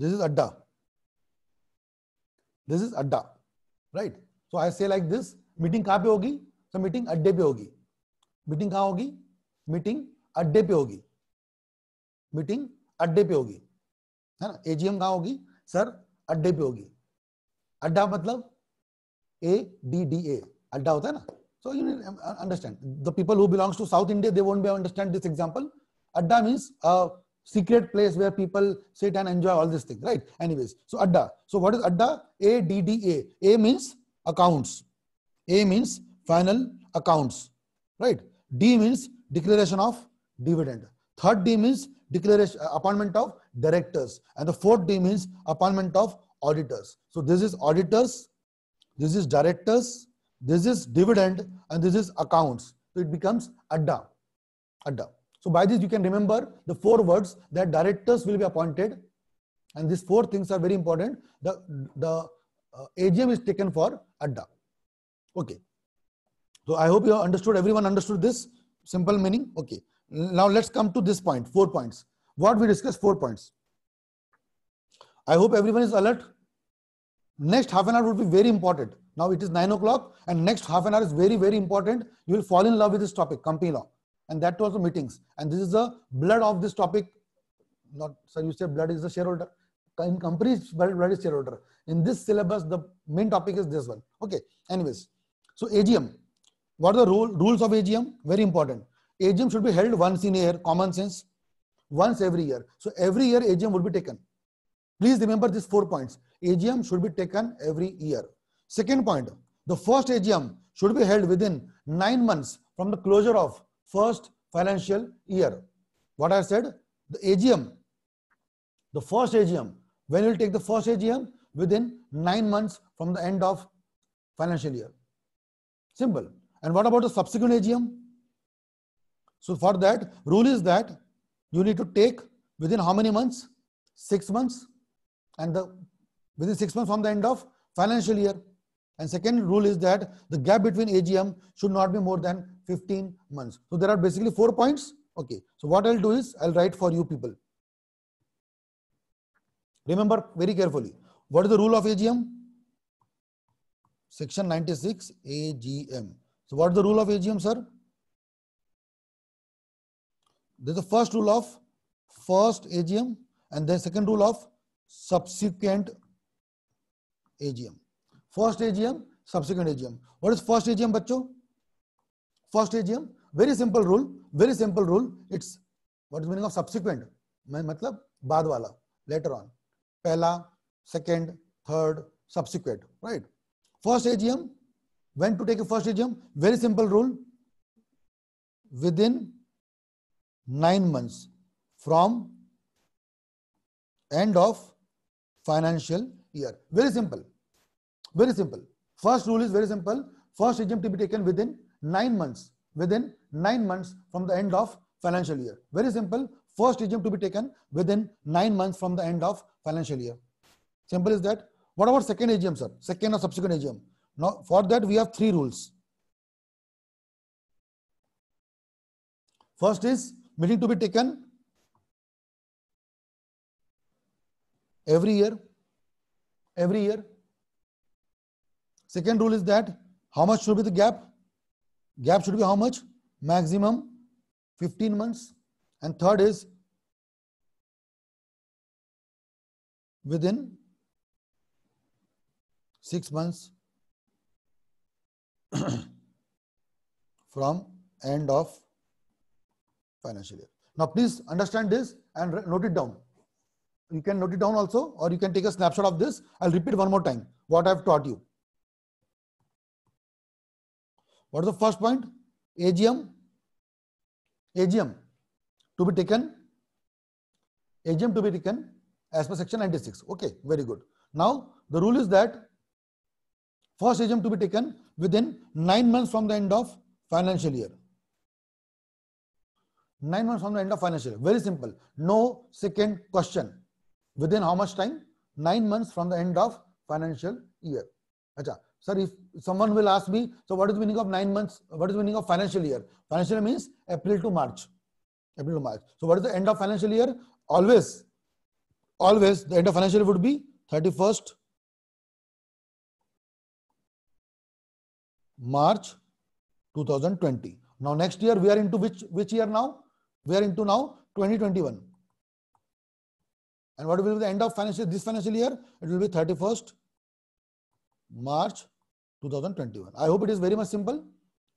S1: this is Adda this is Adda right so I say like this meeting कहां पे होगी सो meeting अड्डे पे होगी meeting कहां होगी meeting अड्डे पे होगी मीटिंग अड्डे पे होगी है ना एजीएम कहाँ होगी सर अड्डे पे होगी अड्डा मतलब ए डी डी ए अड्डा होता है ना so you understand the people who belongs to south india they won't be understand this example adda means a secret place where people sit and enjoy all these things right anyways so adda so what is adda a d d a a means accounts a means final accounts right d means declaration of dividend Third D means declaration uh, appointment of directors, and the fourth D means appointment of auditors. So this is auditors, this is directors, this is dividend, and this is accounts. So it becomes adda, adda. So by this you can remember the four words that directors will be appointed, and these four things are very important. The the uh, AGM is taken for adda. Okay. So I hope you understood. Everyone understood this simple meaning. Okay. Now let's come to this point, four points. What we discuss? four points. I hope everyone is alert. Next half an hour would be very important. Now it is nine o'clock and next half an hour is very, very important. You will fall in love with this topic, company law. And that was the meetings. And this is the blood of this topic. Not, sir, you say blood is the shareholder. In companies, blood is shareholder. In this syllabus, the main topic is this one. Okay, anyways. So AGM, what are the rule, rules of AGM? Very important. AGM should be held once in a year, common sense, once every year. So every year AGM will be taken. Please remember these four points. AGM should be taken every year. Second point, the first AGM should be held within nine months from the closure of first financial year. What I said, the AGM, the first AGM, when you will take the first AGM? Within nine months from the end of financial year. Simple. And what about the subsequent AGM? So for that, rule is that you need to take within how many months? Six months, and the within six months from the end of financial year. And second rule is that the gap between AGM should not be more than 15 months. So there are basically four points. Okay. So what I'll do is I'll write for you people. Remember very carefully. What is the rule of AGM? Section 96 AGM. So what is the rule of AGM, sir? This is the first rule of first AGM and then second rule of subsequent AGM. First AGM, subsequent AGM. What is first AGM, bacho? First AGM, very simple rule, very simple rule. It's what is meaning of subsequent? मतलब बाद वाला, later on. Pehla, second, third, subsequent, right? First AGM, when to take a first AGM? Very simple rule. Within 9 months from end of financial year. Very simple. Very simple. First rule is very simple. First regime to be taken within 9 months. Within 9 months from the end of financial year. Very simple. First regime to be taken within 9 months from the end of financial year. Simple is that. What about second AGM, sir? Second or subsequent AGM? Now, for that we have three rules. First is meeting to be taken every year every year second rule is that how much should be the gap gap should be how much maximum 15 months and third is within 6 months from end of financial year. Now, please understand this and note it down. You can note it down also, or you can take a snapshot of this. I'll repeat one more time what I've taught you. What is the first point? AGM. AGM to be taken. AGM to be taken as per section 96. Okay, very good. Now, the rule is that first AGM to be taken within nine months from the end of financial year. Nine months from the end of financial year. Very simple. No second question. Within how much time? Nine months from the end of financial year. Acha. Sir, if someone will ask me, so what is the meaning of nine months? What is the meaning of financial year? Financial year means April to March. April to March. So what is the end of financial year? Always, always the end of financial year would be 31st March 2020. Now next year we are into which which year now? We are into now 2021. And what will be the end of financial this financial year? It will be 31st March 2021. I hope it is very much simple.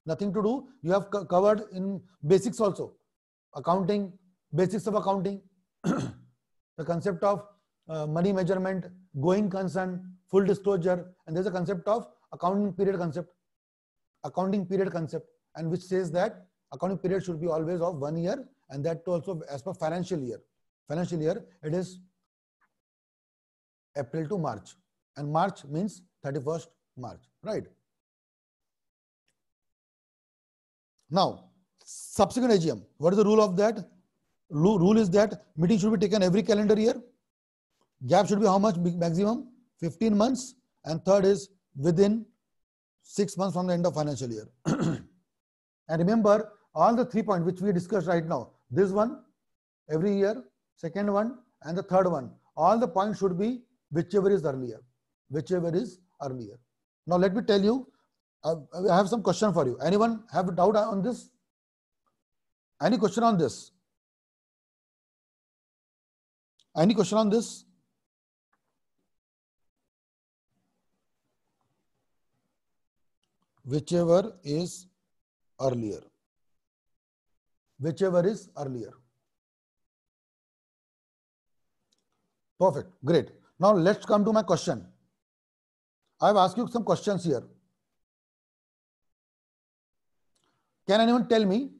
S1: Nothing to do. You have co covered in basics also. Accounting, basics of accounting, the concept of uh, money measurement, going concern, full disclosure, and there's a concept of accounting period concept, accounting period concept, and which says that accounting period should be always of one year and that also as per financial year. Financial year, it is April to March. And March means 31st March, right? Now, subsequent AGM, what is the rule of that? Rule is that meeting should be taken every calendar year. Gap should be how much maximum? 15 months. And third is within six months from the end of financial year. and remember all the three points which we discussed right now, this one every year, second one and the third one. All the points should be whichever is earlier, whichever is earlier. Now let me tell you, uh, I have some question for you. Anyone have a doubt on this? Any question on this? Any question on this? Whichever is earlier whichever is earlier. Perfect. Great. Now let's come to my question. I have asked you some questions here. Can anyone tell me?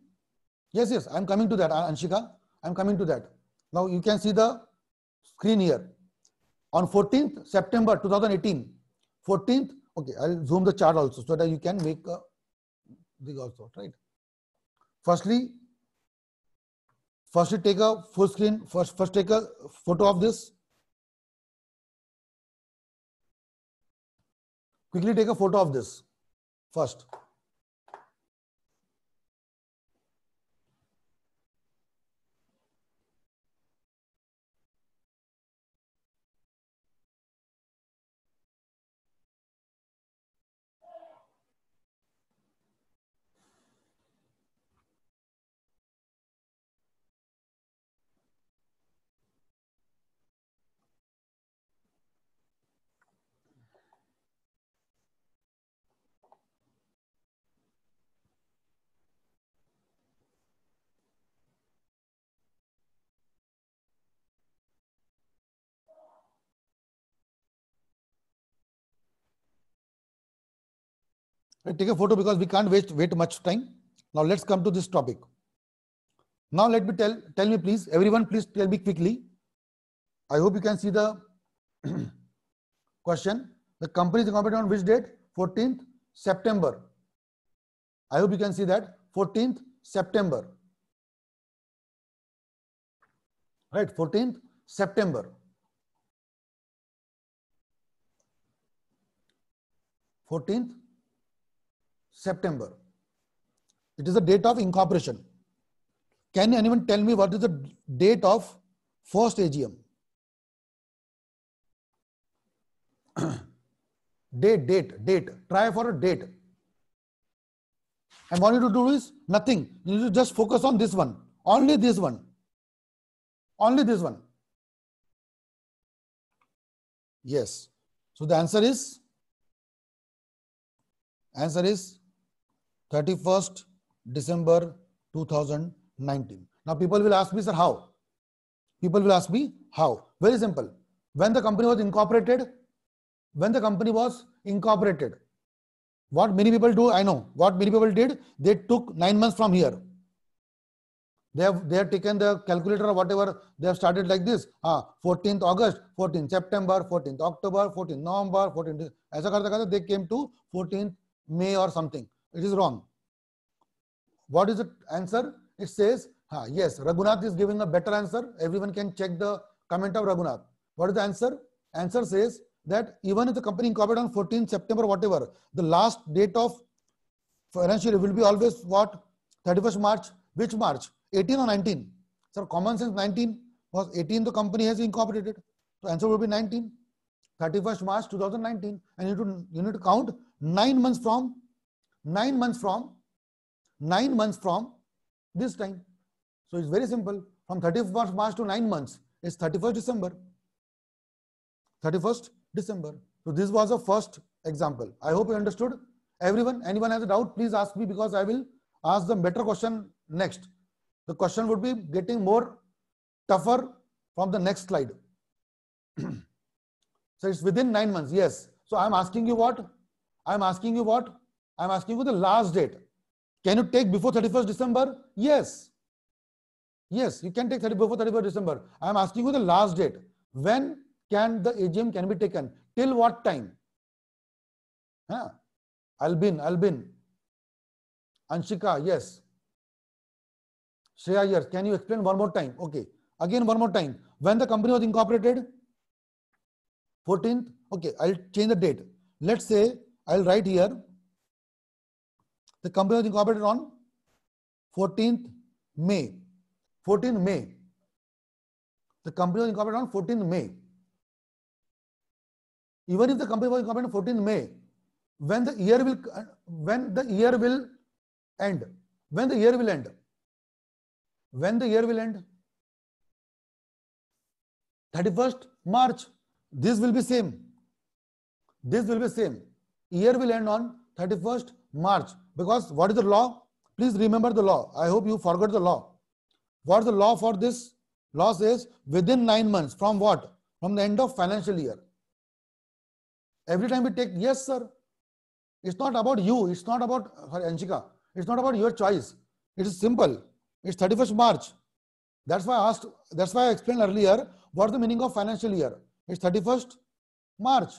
S1: Yes, yes, I'm coming to that, Anshika. I'm coming to that. Now you can see the screen here. On 14th September 2018, 14th, okay, I'll zoom the chart also so that you can make a, uh, the also, right? Firstly, first take a full screen first first take a photo of this
S2: quickly take a photo of this first
S1: I take a photo because we can't waste wait much time. Now let's come to this topic. Now let me tell tell me please everyone please tell me quickly. I hope you can see the question. The company is incorporated on which date? 14th September. I hope you can see that 14th September. Right, 14th September. 14th September. It is the date of incorporation. Can anyone tell me what is the date of first AGM? date, date, date. Try for a date. I want you to do is nothing. You just focus on this one. Only this one. Only this one. Yes. So the answer is answer is 31st December 2019. Now people will ask me, sir, how? People will ask me, how? Very simple. When the company was incorporated, when the company was incorporated, what many people do, I know, what many people did, they took nine months from here. They have, they have taken the calculator or whatever, they have started like this, ah, 14th August, 14th September, 14th October, 14th November, 14th, they came to 14th May or something. It is wrong. What is the answer? It says, ha, yes, Raghunath is giving a better answer. Everyone can check the comment of Raghunath. What is the answer? Answer says that even if the company incorporated on 14 September, whatever, the last date of financial year will be always what? 31st March. Which March? 18 or 19? Sir, common sense 19 was 18 the company has incorporated. So answer will be 19. 31st March 2019. And you, to, you need to count 9 months from 9 months from 9 months from this time. So it's very simple. From 31st March to 9 months is 31st December. 31st December. So this was the first example. I hope you understood. Everyone, anyone has a doubt, please ask me because I will ask the better question next. The question would be getting more tougher from the next slide. so it's within nine months. Yes. So I'm asking you what? I'm asking you what? I'm asking you the last date. Can you take before 31st December? Yes. Yes, you can take 30 before 31st December. I'm asking you the last date. When can the AGM can be taken? Till what time? Huh? Albin, Albin. Anshika, yes. Shreya, yes. Can you explain one more time? Okay. Again, one more time. When the company was incorporated? 14th. Okay, I'll change the date. Let's say I'll write here The company was incorporated on 14th May. 14 May. The company was incorporated on 14 May. Even if the company was incorporated on 14 May, when the year will when the year will end, when the year will end, when the year will end, 31st March. This will be same. This will be same. Year will end on 31st March. Because what is the law? Please remember the law. I hope you forgot the law. What's the law for this? Law says within nine months from what? From the end of financial year. Every time we take, yes, sir. It's not about you. It's not about her uh, Anshika. It's not about your choice. It is simple. It's 31st March. That's why I asked, that's why I explained earlier what's the meaning of financial year. It's 31st March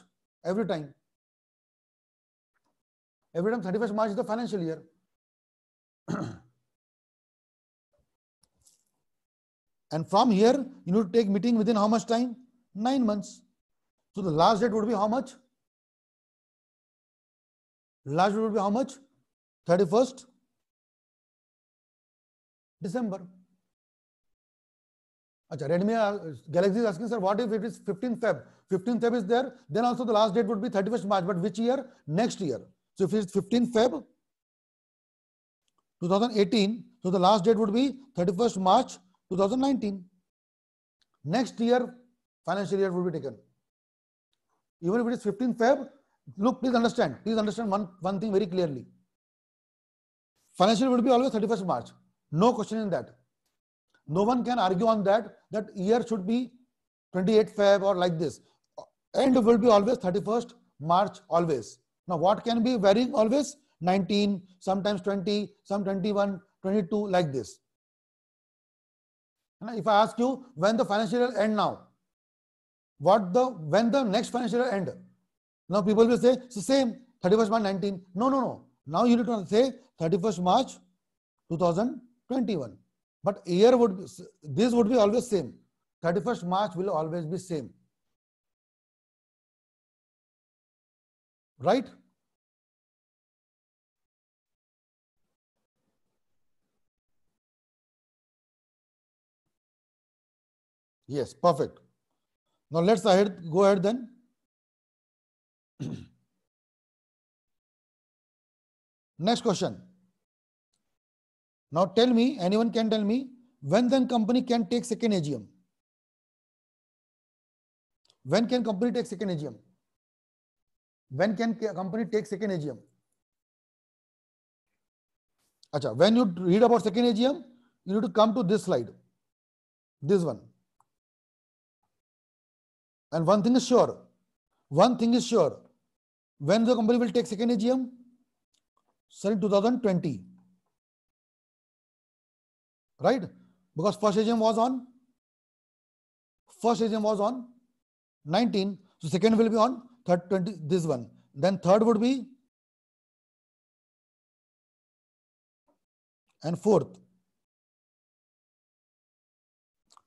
S1: every time every time 31st March is the financial year. and from here, you need to take meeting within how much time? Nine months. So the last date would be how much? Last date would be how much? 31st December. Acha, Redmi uh, Galaxy is asking, sir, what if it is 15th Feb? 15th Feb is there, then also the last date would be 31st March, but which year? Next year. So if it's 15 Feb 2018, so the last date would be 31st March 2019. Next year, financial year would be taken. Even if it is 15 Feb, look, please understand, please understand one, one thing very clearly. Financial would be always 31st March. No question in that. No one can argue on that, that year should be 28 Feb or like this. End will be always 31st March, always. Now, what can be varying always? 19, sometimes 20, some 21, 22, like this. Now, if I ask you when the financial year end now, what the when the next financial year end? Now people will say it's the same 31st March 19. No, no, no. Now you need to say 31st March 2021. But year would be, this would be always same. 31st March will always be same. Right?
S2: Yes, perfect. Now let's ahead, go ahead then. Next question. Now tell me, anyone can tell me,
S1: when then company can take second AGM? When can company take second AGM? When can company take second AGM? Achha, when you read about second AGM, you need to come to this slide. This one. And one thing is sure. One thing is sure. When the company will take second AGM? Sir, in 2020. Right? Because first AGM was on? First AGM was on 19. So second will be on third 20, this one. Then third would be
S2: and fourth.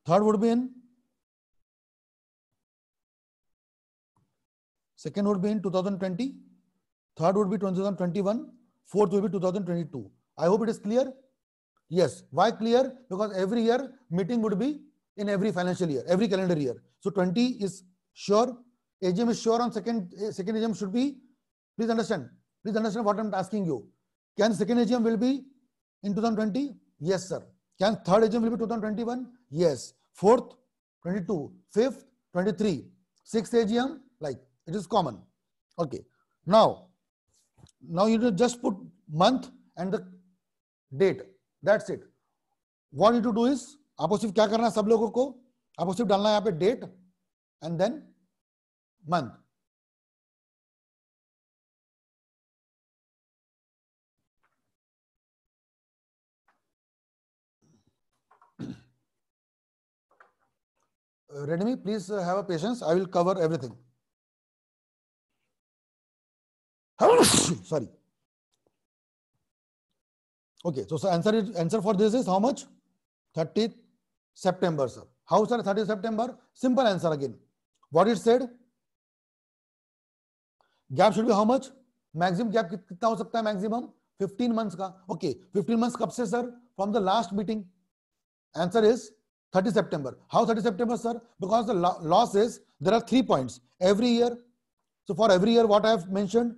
S2: Third would be in
S1: Second would be in 2020. Third would be 2021. Fourth would be 2022. I hope it is clear. Yes. Why clear? Because every year meeting would be in every financial year, every calendar year. So 20 is sure. AGM is sure on second, eh, second AGM should be, please understand, please understand what I'm asking you. Can second AGM will be in 2020? Yes, sir. Can third AGM will be 2021? Yes. Fourth, 22. Fifth, 23. Sixth AGM, like it is common. Okay. Now, now you just put month and the date. That's it. What you to do is आपको सिर्फ क्या करना है सब लोगों को आपको सिर्फ डालना है यहाँ पे date and then month. Uh, Redmi, please uh, have a patience. I will cover everything. sorry okay so, so answer is answer for this is how much 30th september sir how sir 30th september simple answer again what it said gap should be how much maximum gap कितना हो सकता है maximum 15 months का okay okay, 15 months कब से sir from the last meeting answer is 30 सितंबर how 30 सितंबर sir because the laws is there are three points every year so for every year what I have mentioned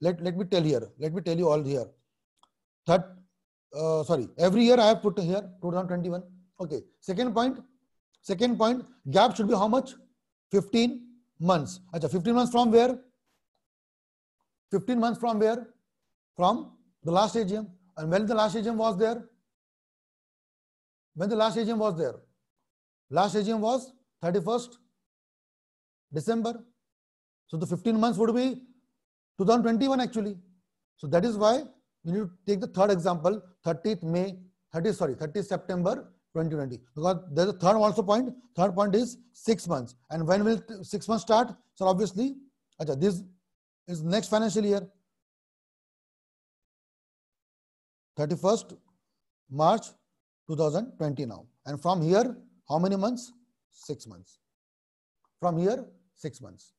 S1: let let me tell here let me tell you all here that uh, sorry every year i have put here 2021 okay second point second point gap should be how much 15 months acha 15 months from where 15 months from where from the last agm and when the last agm was there when the last agm was there last agm was 31st december so the 15 months would be 2021 actually. So that is why we need to take the third example, 30th May, 30 sorry, 30th September 2020. Because there's a third also point. Third point is six months. And when will six months start? So obviously, acha, this is next financial year. 31st March 2020 now. And from here, how many months? Six months. From here, six months.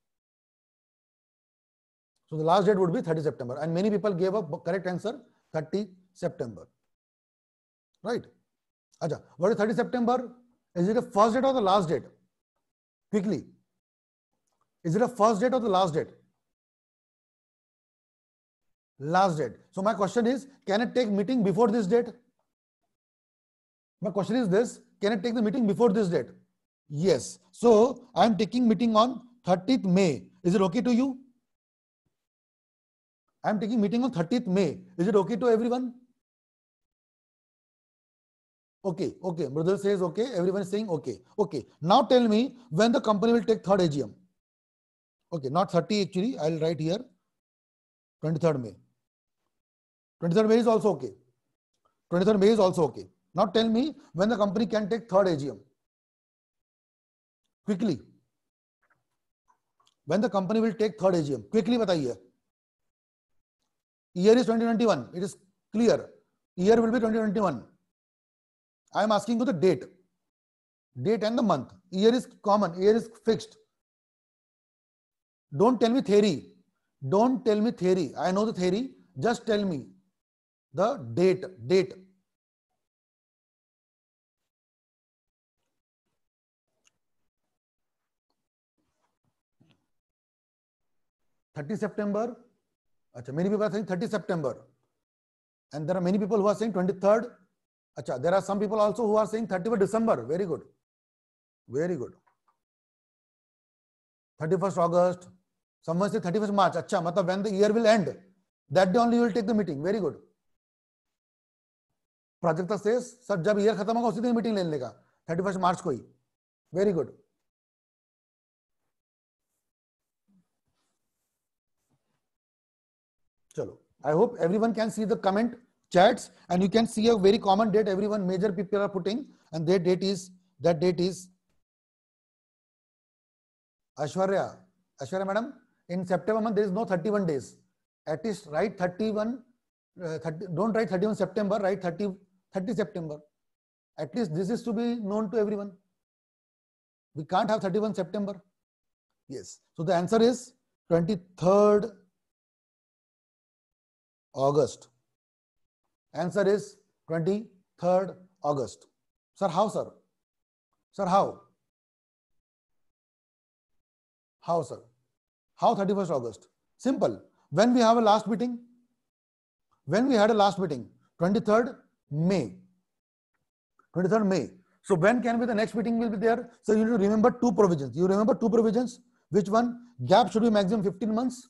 S1: So the last date would be 30 September. And many people gave up correct answer 30 September. Right? Aja, what is 30 September? Is it the first date or the last date? Quickly. Is it a first date or the last date? Last date. So my question is, can it take meeting before this date? My question is this, can it take the meeting before this date? Yes. So I am taking meeting on 30th May. Is it okay to you? I am taking meeting on 30th May. Is it okay to everyone? Okay, okay. Mridul says okay. Everyone is saying okay. Okay. Now tell me when the company will take third AGM. Okay, not 30 actually. I'll write here 23rd May. 23rd May is also okay. 23rd May is also okay. Now tell me when the company can take third AGM. Quickly. When the company will take third AGM. Quickly बताइए. Year is 2021. It is clear. Year will be 2021. I am asking you the date. Date and the month. Year is common. Year is fixed. Don't tell me theory. Don't tell me theory. I know the theory. Just tell me the date. Date. Thirty September. Acha, many people are saying 30 September. And there are many people who are saying 23rd. Acha, there are some people also who are saying 31st December. Very good. Very good. 31st August. Someone say 31st March. Acha, matlab when the year will end. That day only you will take the meeting. Very good. Prajakta से sir जब year खत्म होगा उसी दिन meeting लेने का thirty first March को ही very good I hope everyone can see the comment chats and you can see a very common date everyone major people are putting and that date is that date is Ashwarya. Ashwarya madam, in September month there is no 31 days. At least write 31, uh, don't write 31 September, write 30 September. At least this is to be known to everyone. We can't have 31 September. Yes. So the answer is 23rd August. Answer is 23rd August. Sir, how, sir? Sir, how? How, sir? How 31st August? Simple. When we have a last meeting? When we had a last meeting? 23rd May. 23rd May. So when can be the next meeting will be there? So you remember two provisions. You remember two provisions? Which one? Gap should be maximum 15 months.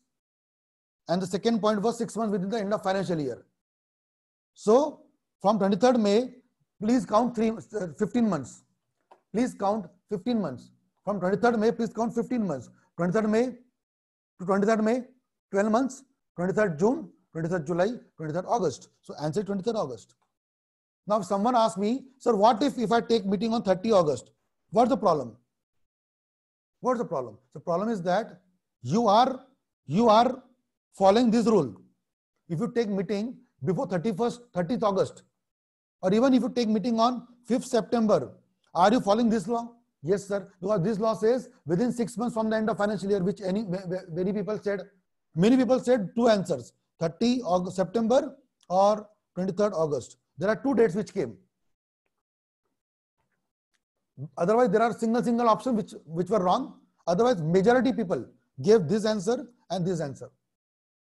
S1: And the second point was six months within the end of financial year. So from 23rd May, please count three, uh, 15 months. Please count 15 months. From 23rd May, please count 15 months. 23rd May to 23rd May, 12 months. 23rd June, 23rd July, 23rd August. So answer 23rd August. Now, if someone asks me, sir, what if, if I take meeting on 30 August? What's the problem? What's the problem? The problem is that you are, you are following this rule if you take meeting before 31st 30th august or even if you take meeting on 5th september are you following this law yes sir because this law says within 6 months from the end of financial year which any many people said many people said two answers 30 august, september or 23rd august there are two dates which came otherwise there are single single option which which were wrong otherwise majority people gave this answer and this answer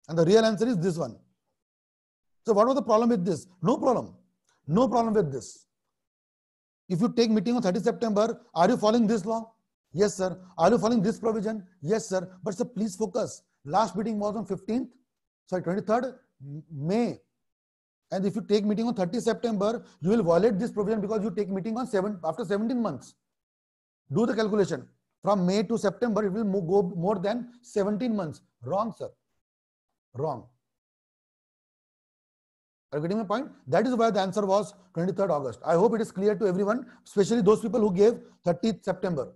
S1: and the real answer is this one. So what was the problem with this? No problem. No problem with this. If you take meeting on 30 September, are you following this law? Yes, sir. Are you following this provision? Yes, sir. But sir, please focus. Last meeting was on 15th, sorry, 23rd May. And if you take meeting on 30 September, you will violate this provision because you take meeting on 7 after 17 months. Do the calculation. From May to September, it will go more than 17 months. Wrong, sir wrong. Are you getting my point? That is why the answer was 23rd August. I hope it is clear to everyone, especially those people who gave 30th September.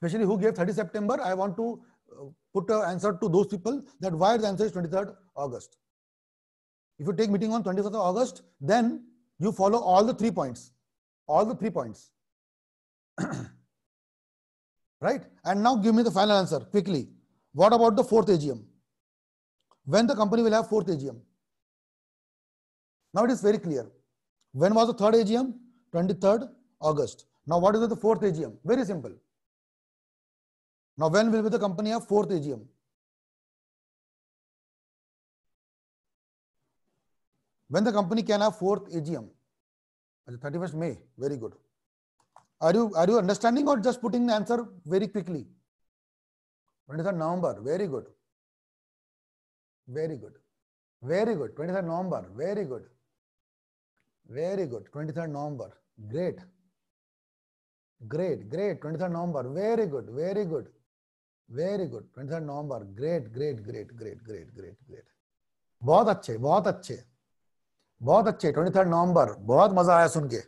S1: Especially who gave 30 September, I want to uh, put an answer to those people that why the answer is 23rd August. If you take meeting on 24th August, then you follow all the three points. All the three points. right? And now give me the final answer quickly. What about the fourth AGM? When the company will have fourth AGM? Now it is very clear. When was the third AGM? 23rd August. Now what is the fourth AGM? Very simple. Now when will the company have fourth AGM? When the company can have fourth AGM? 31st May. Very good. Are you, are you understanding or just putting the answer very quickly? 23 नवंबर very good very good very good 23 नवंबर very good very good 23 नवंबर great great great 23 नवंबर very good very good very good 23 नवंबर great great great great great great great बहुत अच्छे बहुत अच्छे बहुत अच्छे 23 नवंबर बहुत मजा आया सुन के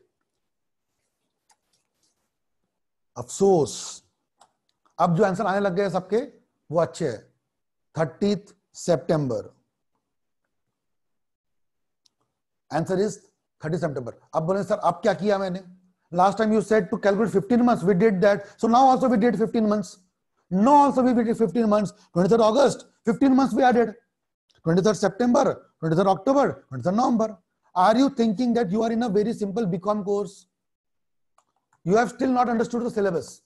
S1: अफसोस अब जो आंसर आने लग गए सबके वो अच्छे है thirty September answer is thirty September अब बोले सर अब क्या किया मैंने last time you set to calculate fifteen month we did that so now also we did fifteen month no also we did fifteen month twenty third August fifteen month we are dead twenty third September twenty third October twenty third November are you thinking that you are in a very simple BCom course you have still not understood the syllabus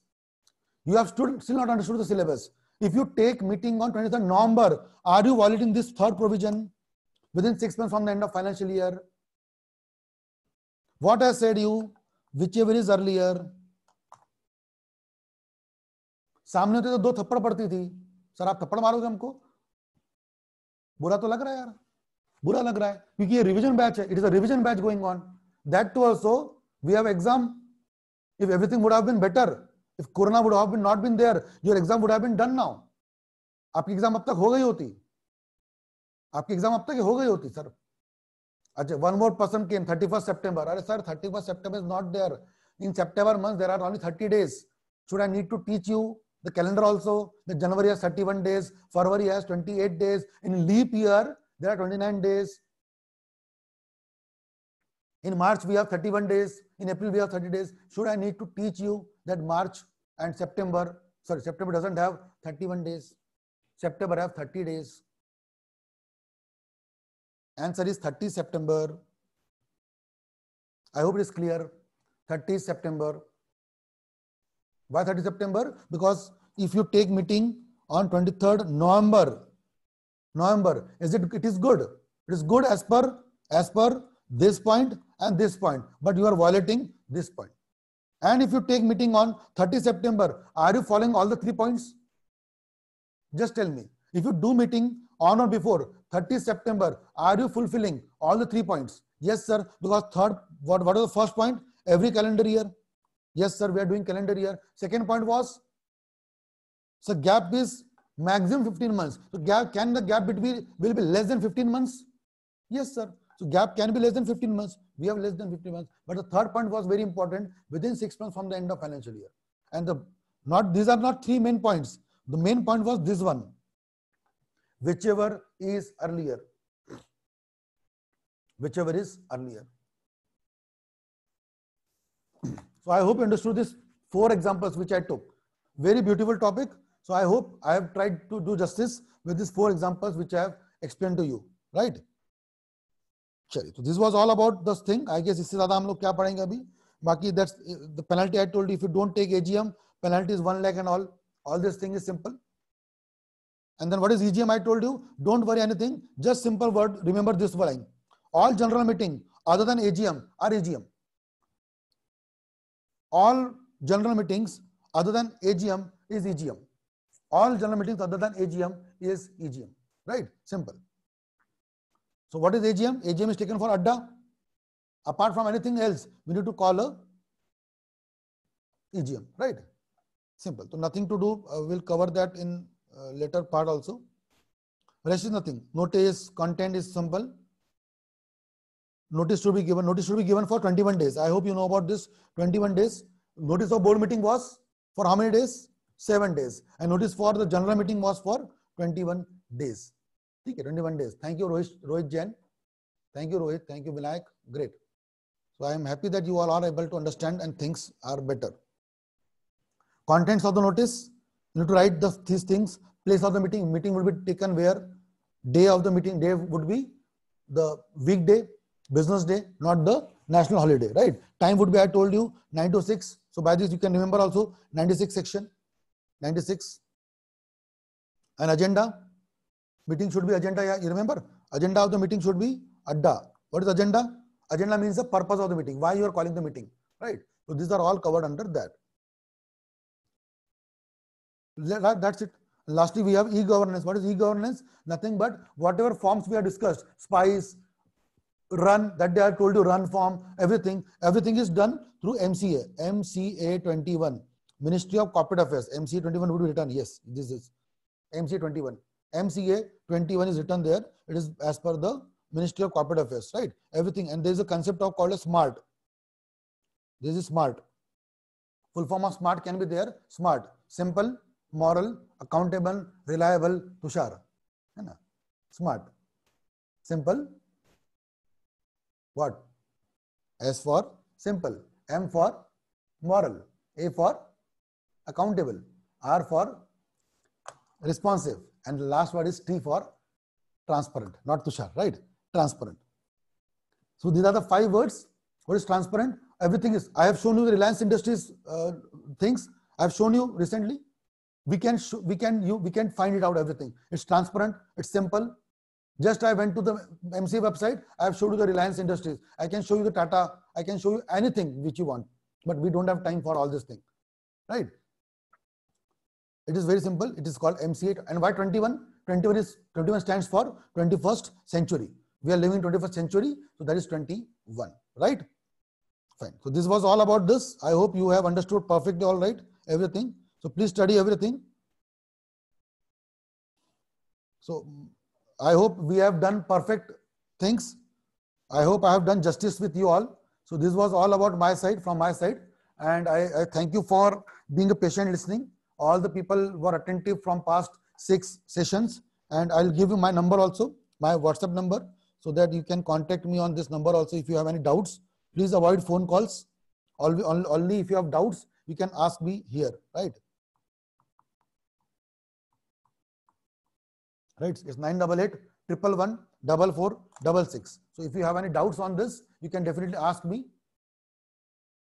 S1: You have still, still not understood the syllabus. If you take meeting on 23rd November, are you violating this third provision within 6 months from the end of financial year? What I said you, whichever is earlier. सामने होते तो दो थप्पड़ पड़ती थी sir आप थप्पड़ मारोगे हमको बुरा तो लग रहा है यार बुरा लग रहा है क्योंकि ये रिवीजन बैच है it is a revision batch going on that to also we have exam if everything would have been better if corona would have been not been there your exam would have been done now आपकी exam अब तक हो गई होती आपकी exam अब तक हो गई होती सर अच्छा one more person came 31st September अरे sir 31st September is not there in September month there are only 30 days should i need to teach you the calendar also the january has 31 days february has 28 days in leap year there are 29 days In March, we have 31 days. In April, we have 30 days. Should I need to teach you that March and September, sorry, September doesn't have 31 days. September have 30 days. Answer is 30 September. I hope it is clear. 30 September. Why 30 September? Because if you take meeting on 23rd November, November, is it, it is good. It is good as per, as per this point and this point, but you are violating this point. And if you take meeting on 30 September, are you following all the three points? Just tell me. If you do meeting on or before 30 September, are you fulfilling all the three points? Yes, sir. Because third, what, was the first point? Every calendar year. Yes, sir, we are doing calendar year. Second point was, so gap is maximum 15 months. So gap, can the gap between will be less than 15 months? Yes, sir. So gap can be less than 15 months. We have less than 15 months. But the third point was very important within six months from the end of financial year. And the not these are not three main points. The main point was this one. Whichever is earlier. Whichever is earlier. So I hope you understood this four examples which I took. Very beautiful topic. So I hope I have tried to do justice with these four examples which I have explained to you. Right? So this was all about this thing. I guess this is ज्यादा हम लोग क्या पढ़ेंगे अभी बाकी that's the penalty you told if you don't take AGM penalty is 1 leg and all all this thing is simple and then what is AGM? i told you don't worry anything just simple word remember this line all general meeting other than agm are agm all general meetings other than agm is AGM. all general meetings other than agm is AGM. right simple so what is AGM? AGM is taken for ADDA. Apart from anything else, we need to call a EGM, right? Simple. So nothing to do. Uh, we'll cover that in uh, later part also. Rest is nothing. Notice content is simple. Notice to be given. Notice to be given for 21 days. I hope you know about this. 21 days. Notice of board meeting was for how many days? Seven days. And notice for the general meeting was for 21 days. ठीक है twenty one days thank you Rohit thank you rohit thank you vinayak great so i am happy that you all are able to understand and things are better contents of the notice you need to write these things place of the meeting meeting will be taken where day of the meeting day would be the weekday business day not the national holiday right time would be i told you 9 to 6 so by this you can remember also 96 section 96 an agenda Meeting should be agenda. Yeah, you remember? Agenda of the meeting should be adda. What is agenda? Agenda means the purpose of the meeting. Why you are calling the meeting, right? So these are all covered under that. That's it. Lastly, we have e-governance. What is e-governance? Nothing but whatever forms we have discussed, SPICE, run that they are told to run form everything everything is done through mca mca 21 ministry of corporate affairs mca 21 would be written yes this is mca 21 MCA 21 is written there. It is as per the Ministry of Corporate Affairs, right? Everything. And there is a concept of called a SMART. This is SMART. Full form of SMART can be there. SMART. Simple, moral, accountable, reliable, Tushar. SMART. Simple. What? S for simple. M for moral. A for accountable. R for responsive. And the last word is T for transparent, not Tushar, right? Transparent. So these are the five words. What is transparent? Everything is, I have shown you the Reliance Industries uh, things. I have shown you recently. We can, we can, you, we can find it out everything. It's transparent. It's simple. Just I went to the MC website. I have showed you the Reliance Industries. I can show you the Tata. I can show you anything which you want. But we don't have time for all this thing, right? It is very simple. It is called MCA. And why 21? 21 is 21 stands for 21st century. We are living 21st century, so that is 21, right? Fine. So this was all about this. I hope you have understood perfectly. All right, everything. So please study everything. So I hope we have done perfect things. I hope I have done justice with you all. So this was all about my side from my side, and I, I thank you for being a patient listening all the people were attentive from past six sessions and i'll give you my number also my whatsapp number so that you can contact me on this number also if you have any doubts please avoid phone calls only if you have doubts you can ask me here right right it's 988 triple one double four double six so if you have any doubts on this you can definitely ask me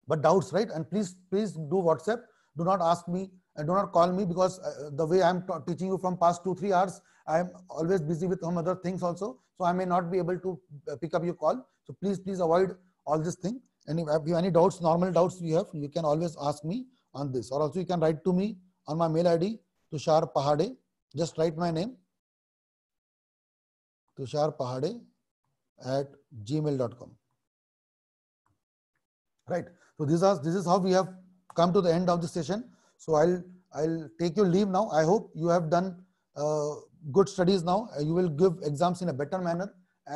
S1: but doubts right and please please do whatsapp do not ask me and do not call me because uh, uh the way I'm teaching you from past two, three hours, I'm always busy with some other things also. So I may not be able to uh, pick up your call. So please, please avoid all this thing. And if you have any doubts, normal doubts you have, you can always ask me on this. Or also you can write to me on my mail ID, Tushar Pahade. Just write my name, Tushar Pahade at gmail.com. Right. So this is, this is how we have come to the end of the session. So I'll I'll take your leave now. I hope you have done uh, good studies now. Uh, you will give exams in a better manner,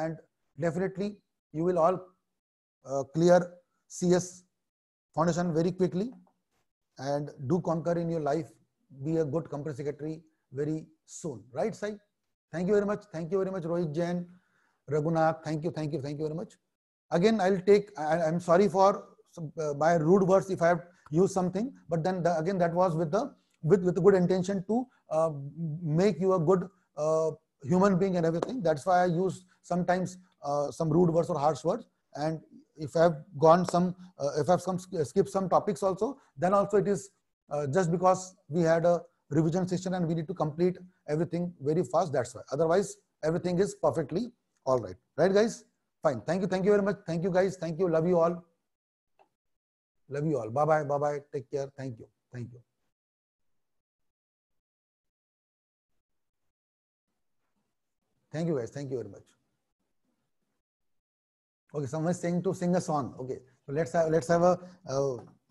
S1: and definitely you will all uh, clear CS foundation very quickly, and do conquer in your life. Be a good company secretary very soon. Right, Sai? Thank you very much. Thank you very much, Rohit Jain, Raghunath. Thank you, thank you, thank you very much. Again, I'll take. I, am sorry for uh, my rude words if I have use something but then the, again that was with the with, with the good intention to uh, make you a good uh, human being and everything that's why i use sometimes uh, some rude words or harsh words and if i've gone some uh, if i've some skipped some topics also then also it is uh, just because we had a revision session and we need to complete everything very fast that's why otherwise everything is perfectly all right right guys fine thank you thank you very much thank you guys thank you love you all Love you all. Bye bye. Bye bye. Take care. Thank you. Thank you. Thank you guys. Thank you very much. Okay, someone is saying to sing a song. Okay, so let's have let's have a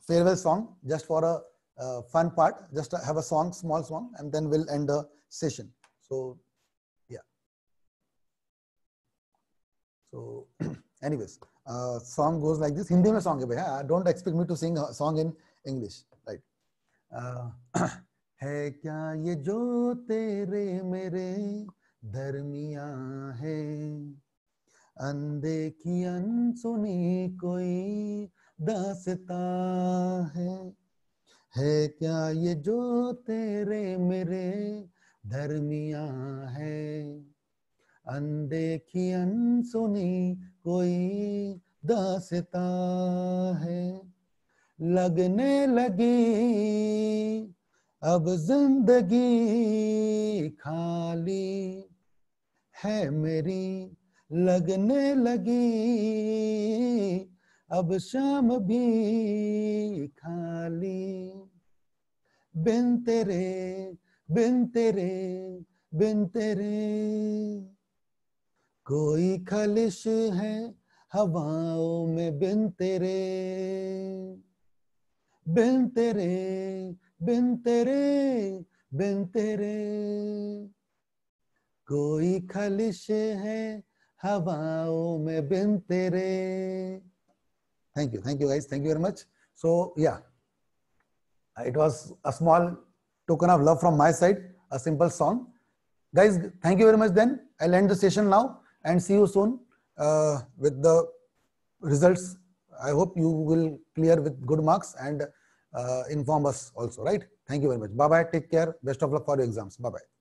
S1: farewell song just for a fun part. Just have a song, small song, and then we'll end the session. So, yeah. So, anyways.
S3: song goes like this hindi mein song hai bhaiya don't expect me to sing a song in english right uh, है क्या ये जो तेरे मेरे दरमिया है अनदेखी अनसुनी कोई दासता है है क्या ये जो तेरे मेरे दरमिया है अनदेखी अनसुनी कोई दासता है लगने लगी अब जिंदगी खाली है मेरी लगने लगी अब शाम भी खाली बिन तेरे बिन तेरे बिन तेरे कोई खालिश है हवाओं में बिन तेरे बिन तेरे बिन तेरे बिन तेरे कोई खालिश है हवाओं में बिन तेरे thank you thank you guys thank you very much so yeah it was
S1: a small token of love from my side a simple song guys thank you very much then I end the session now and see you soon uh, with the results. I hope you will clear with good marks and uh, inform us also, right? Thank you very much. Bye-bye. Take care. Best of luck for your exams. Bye-bye.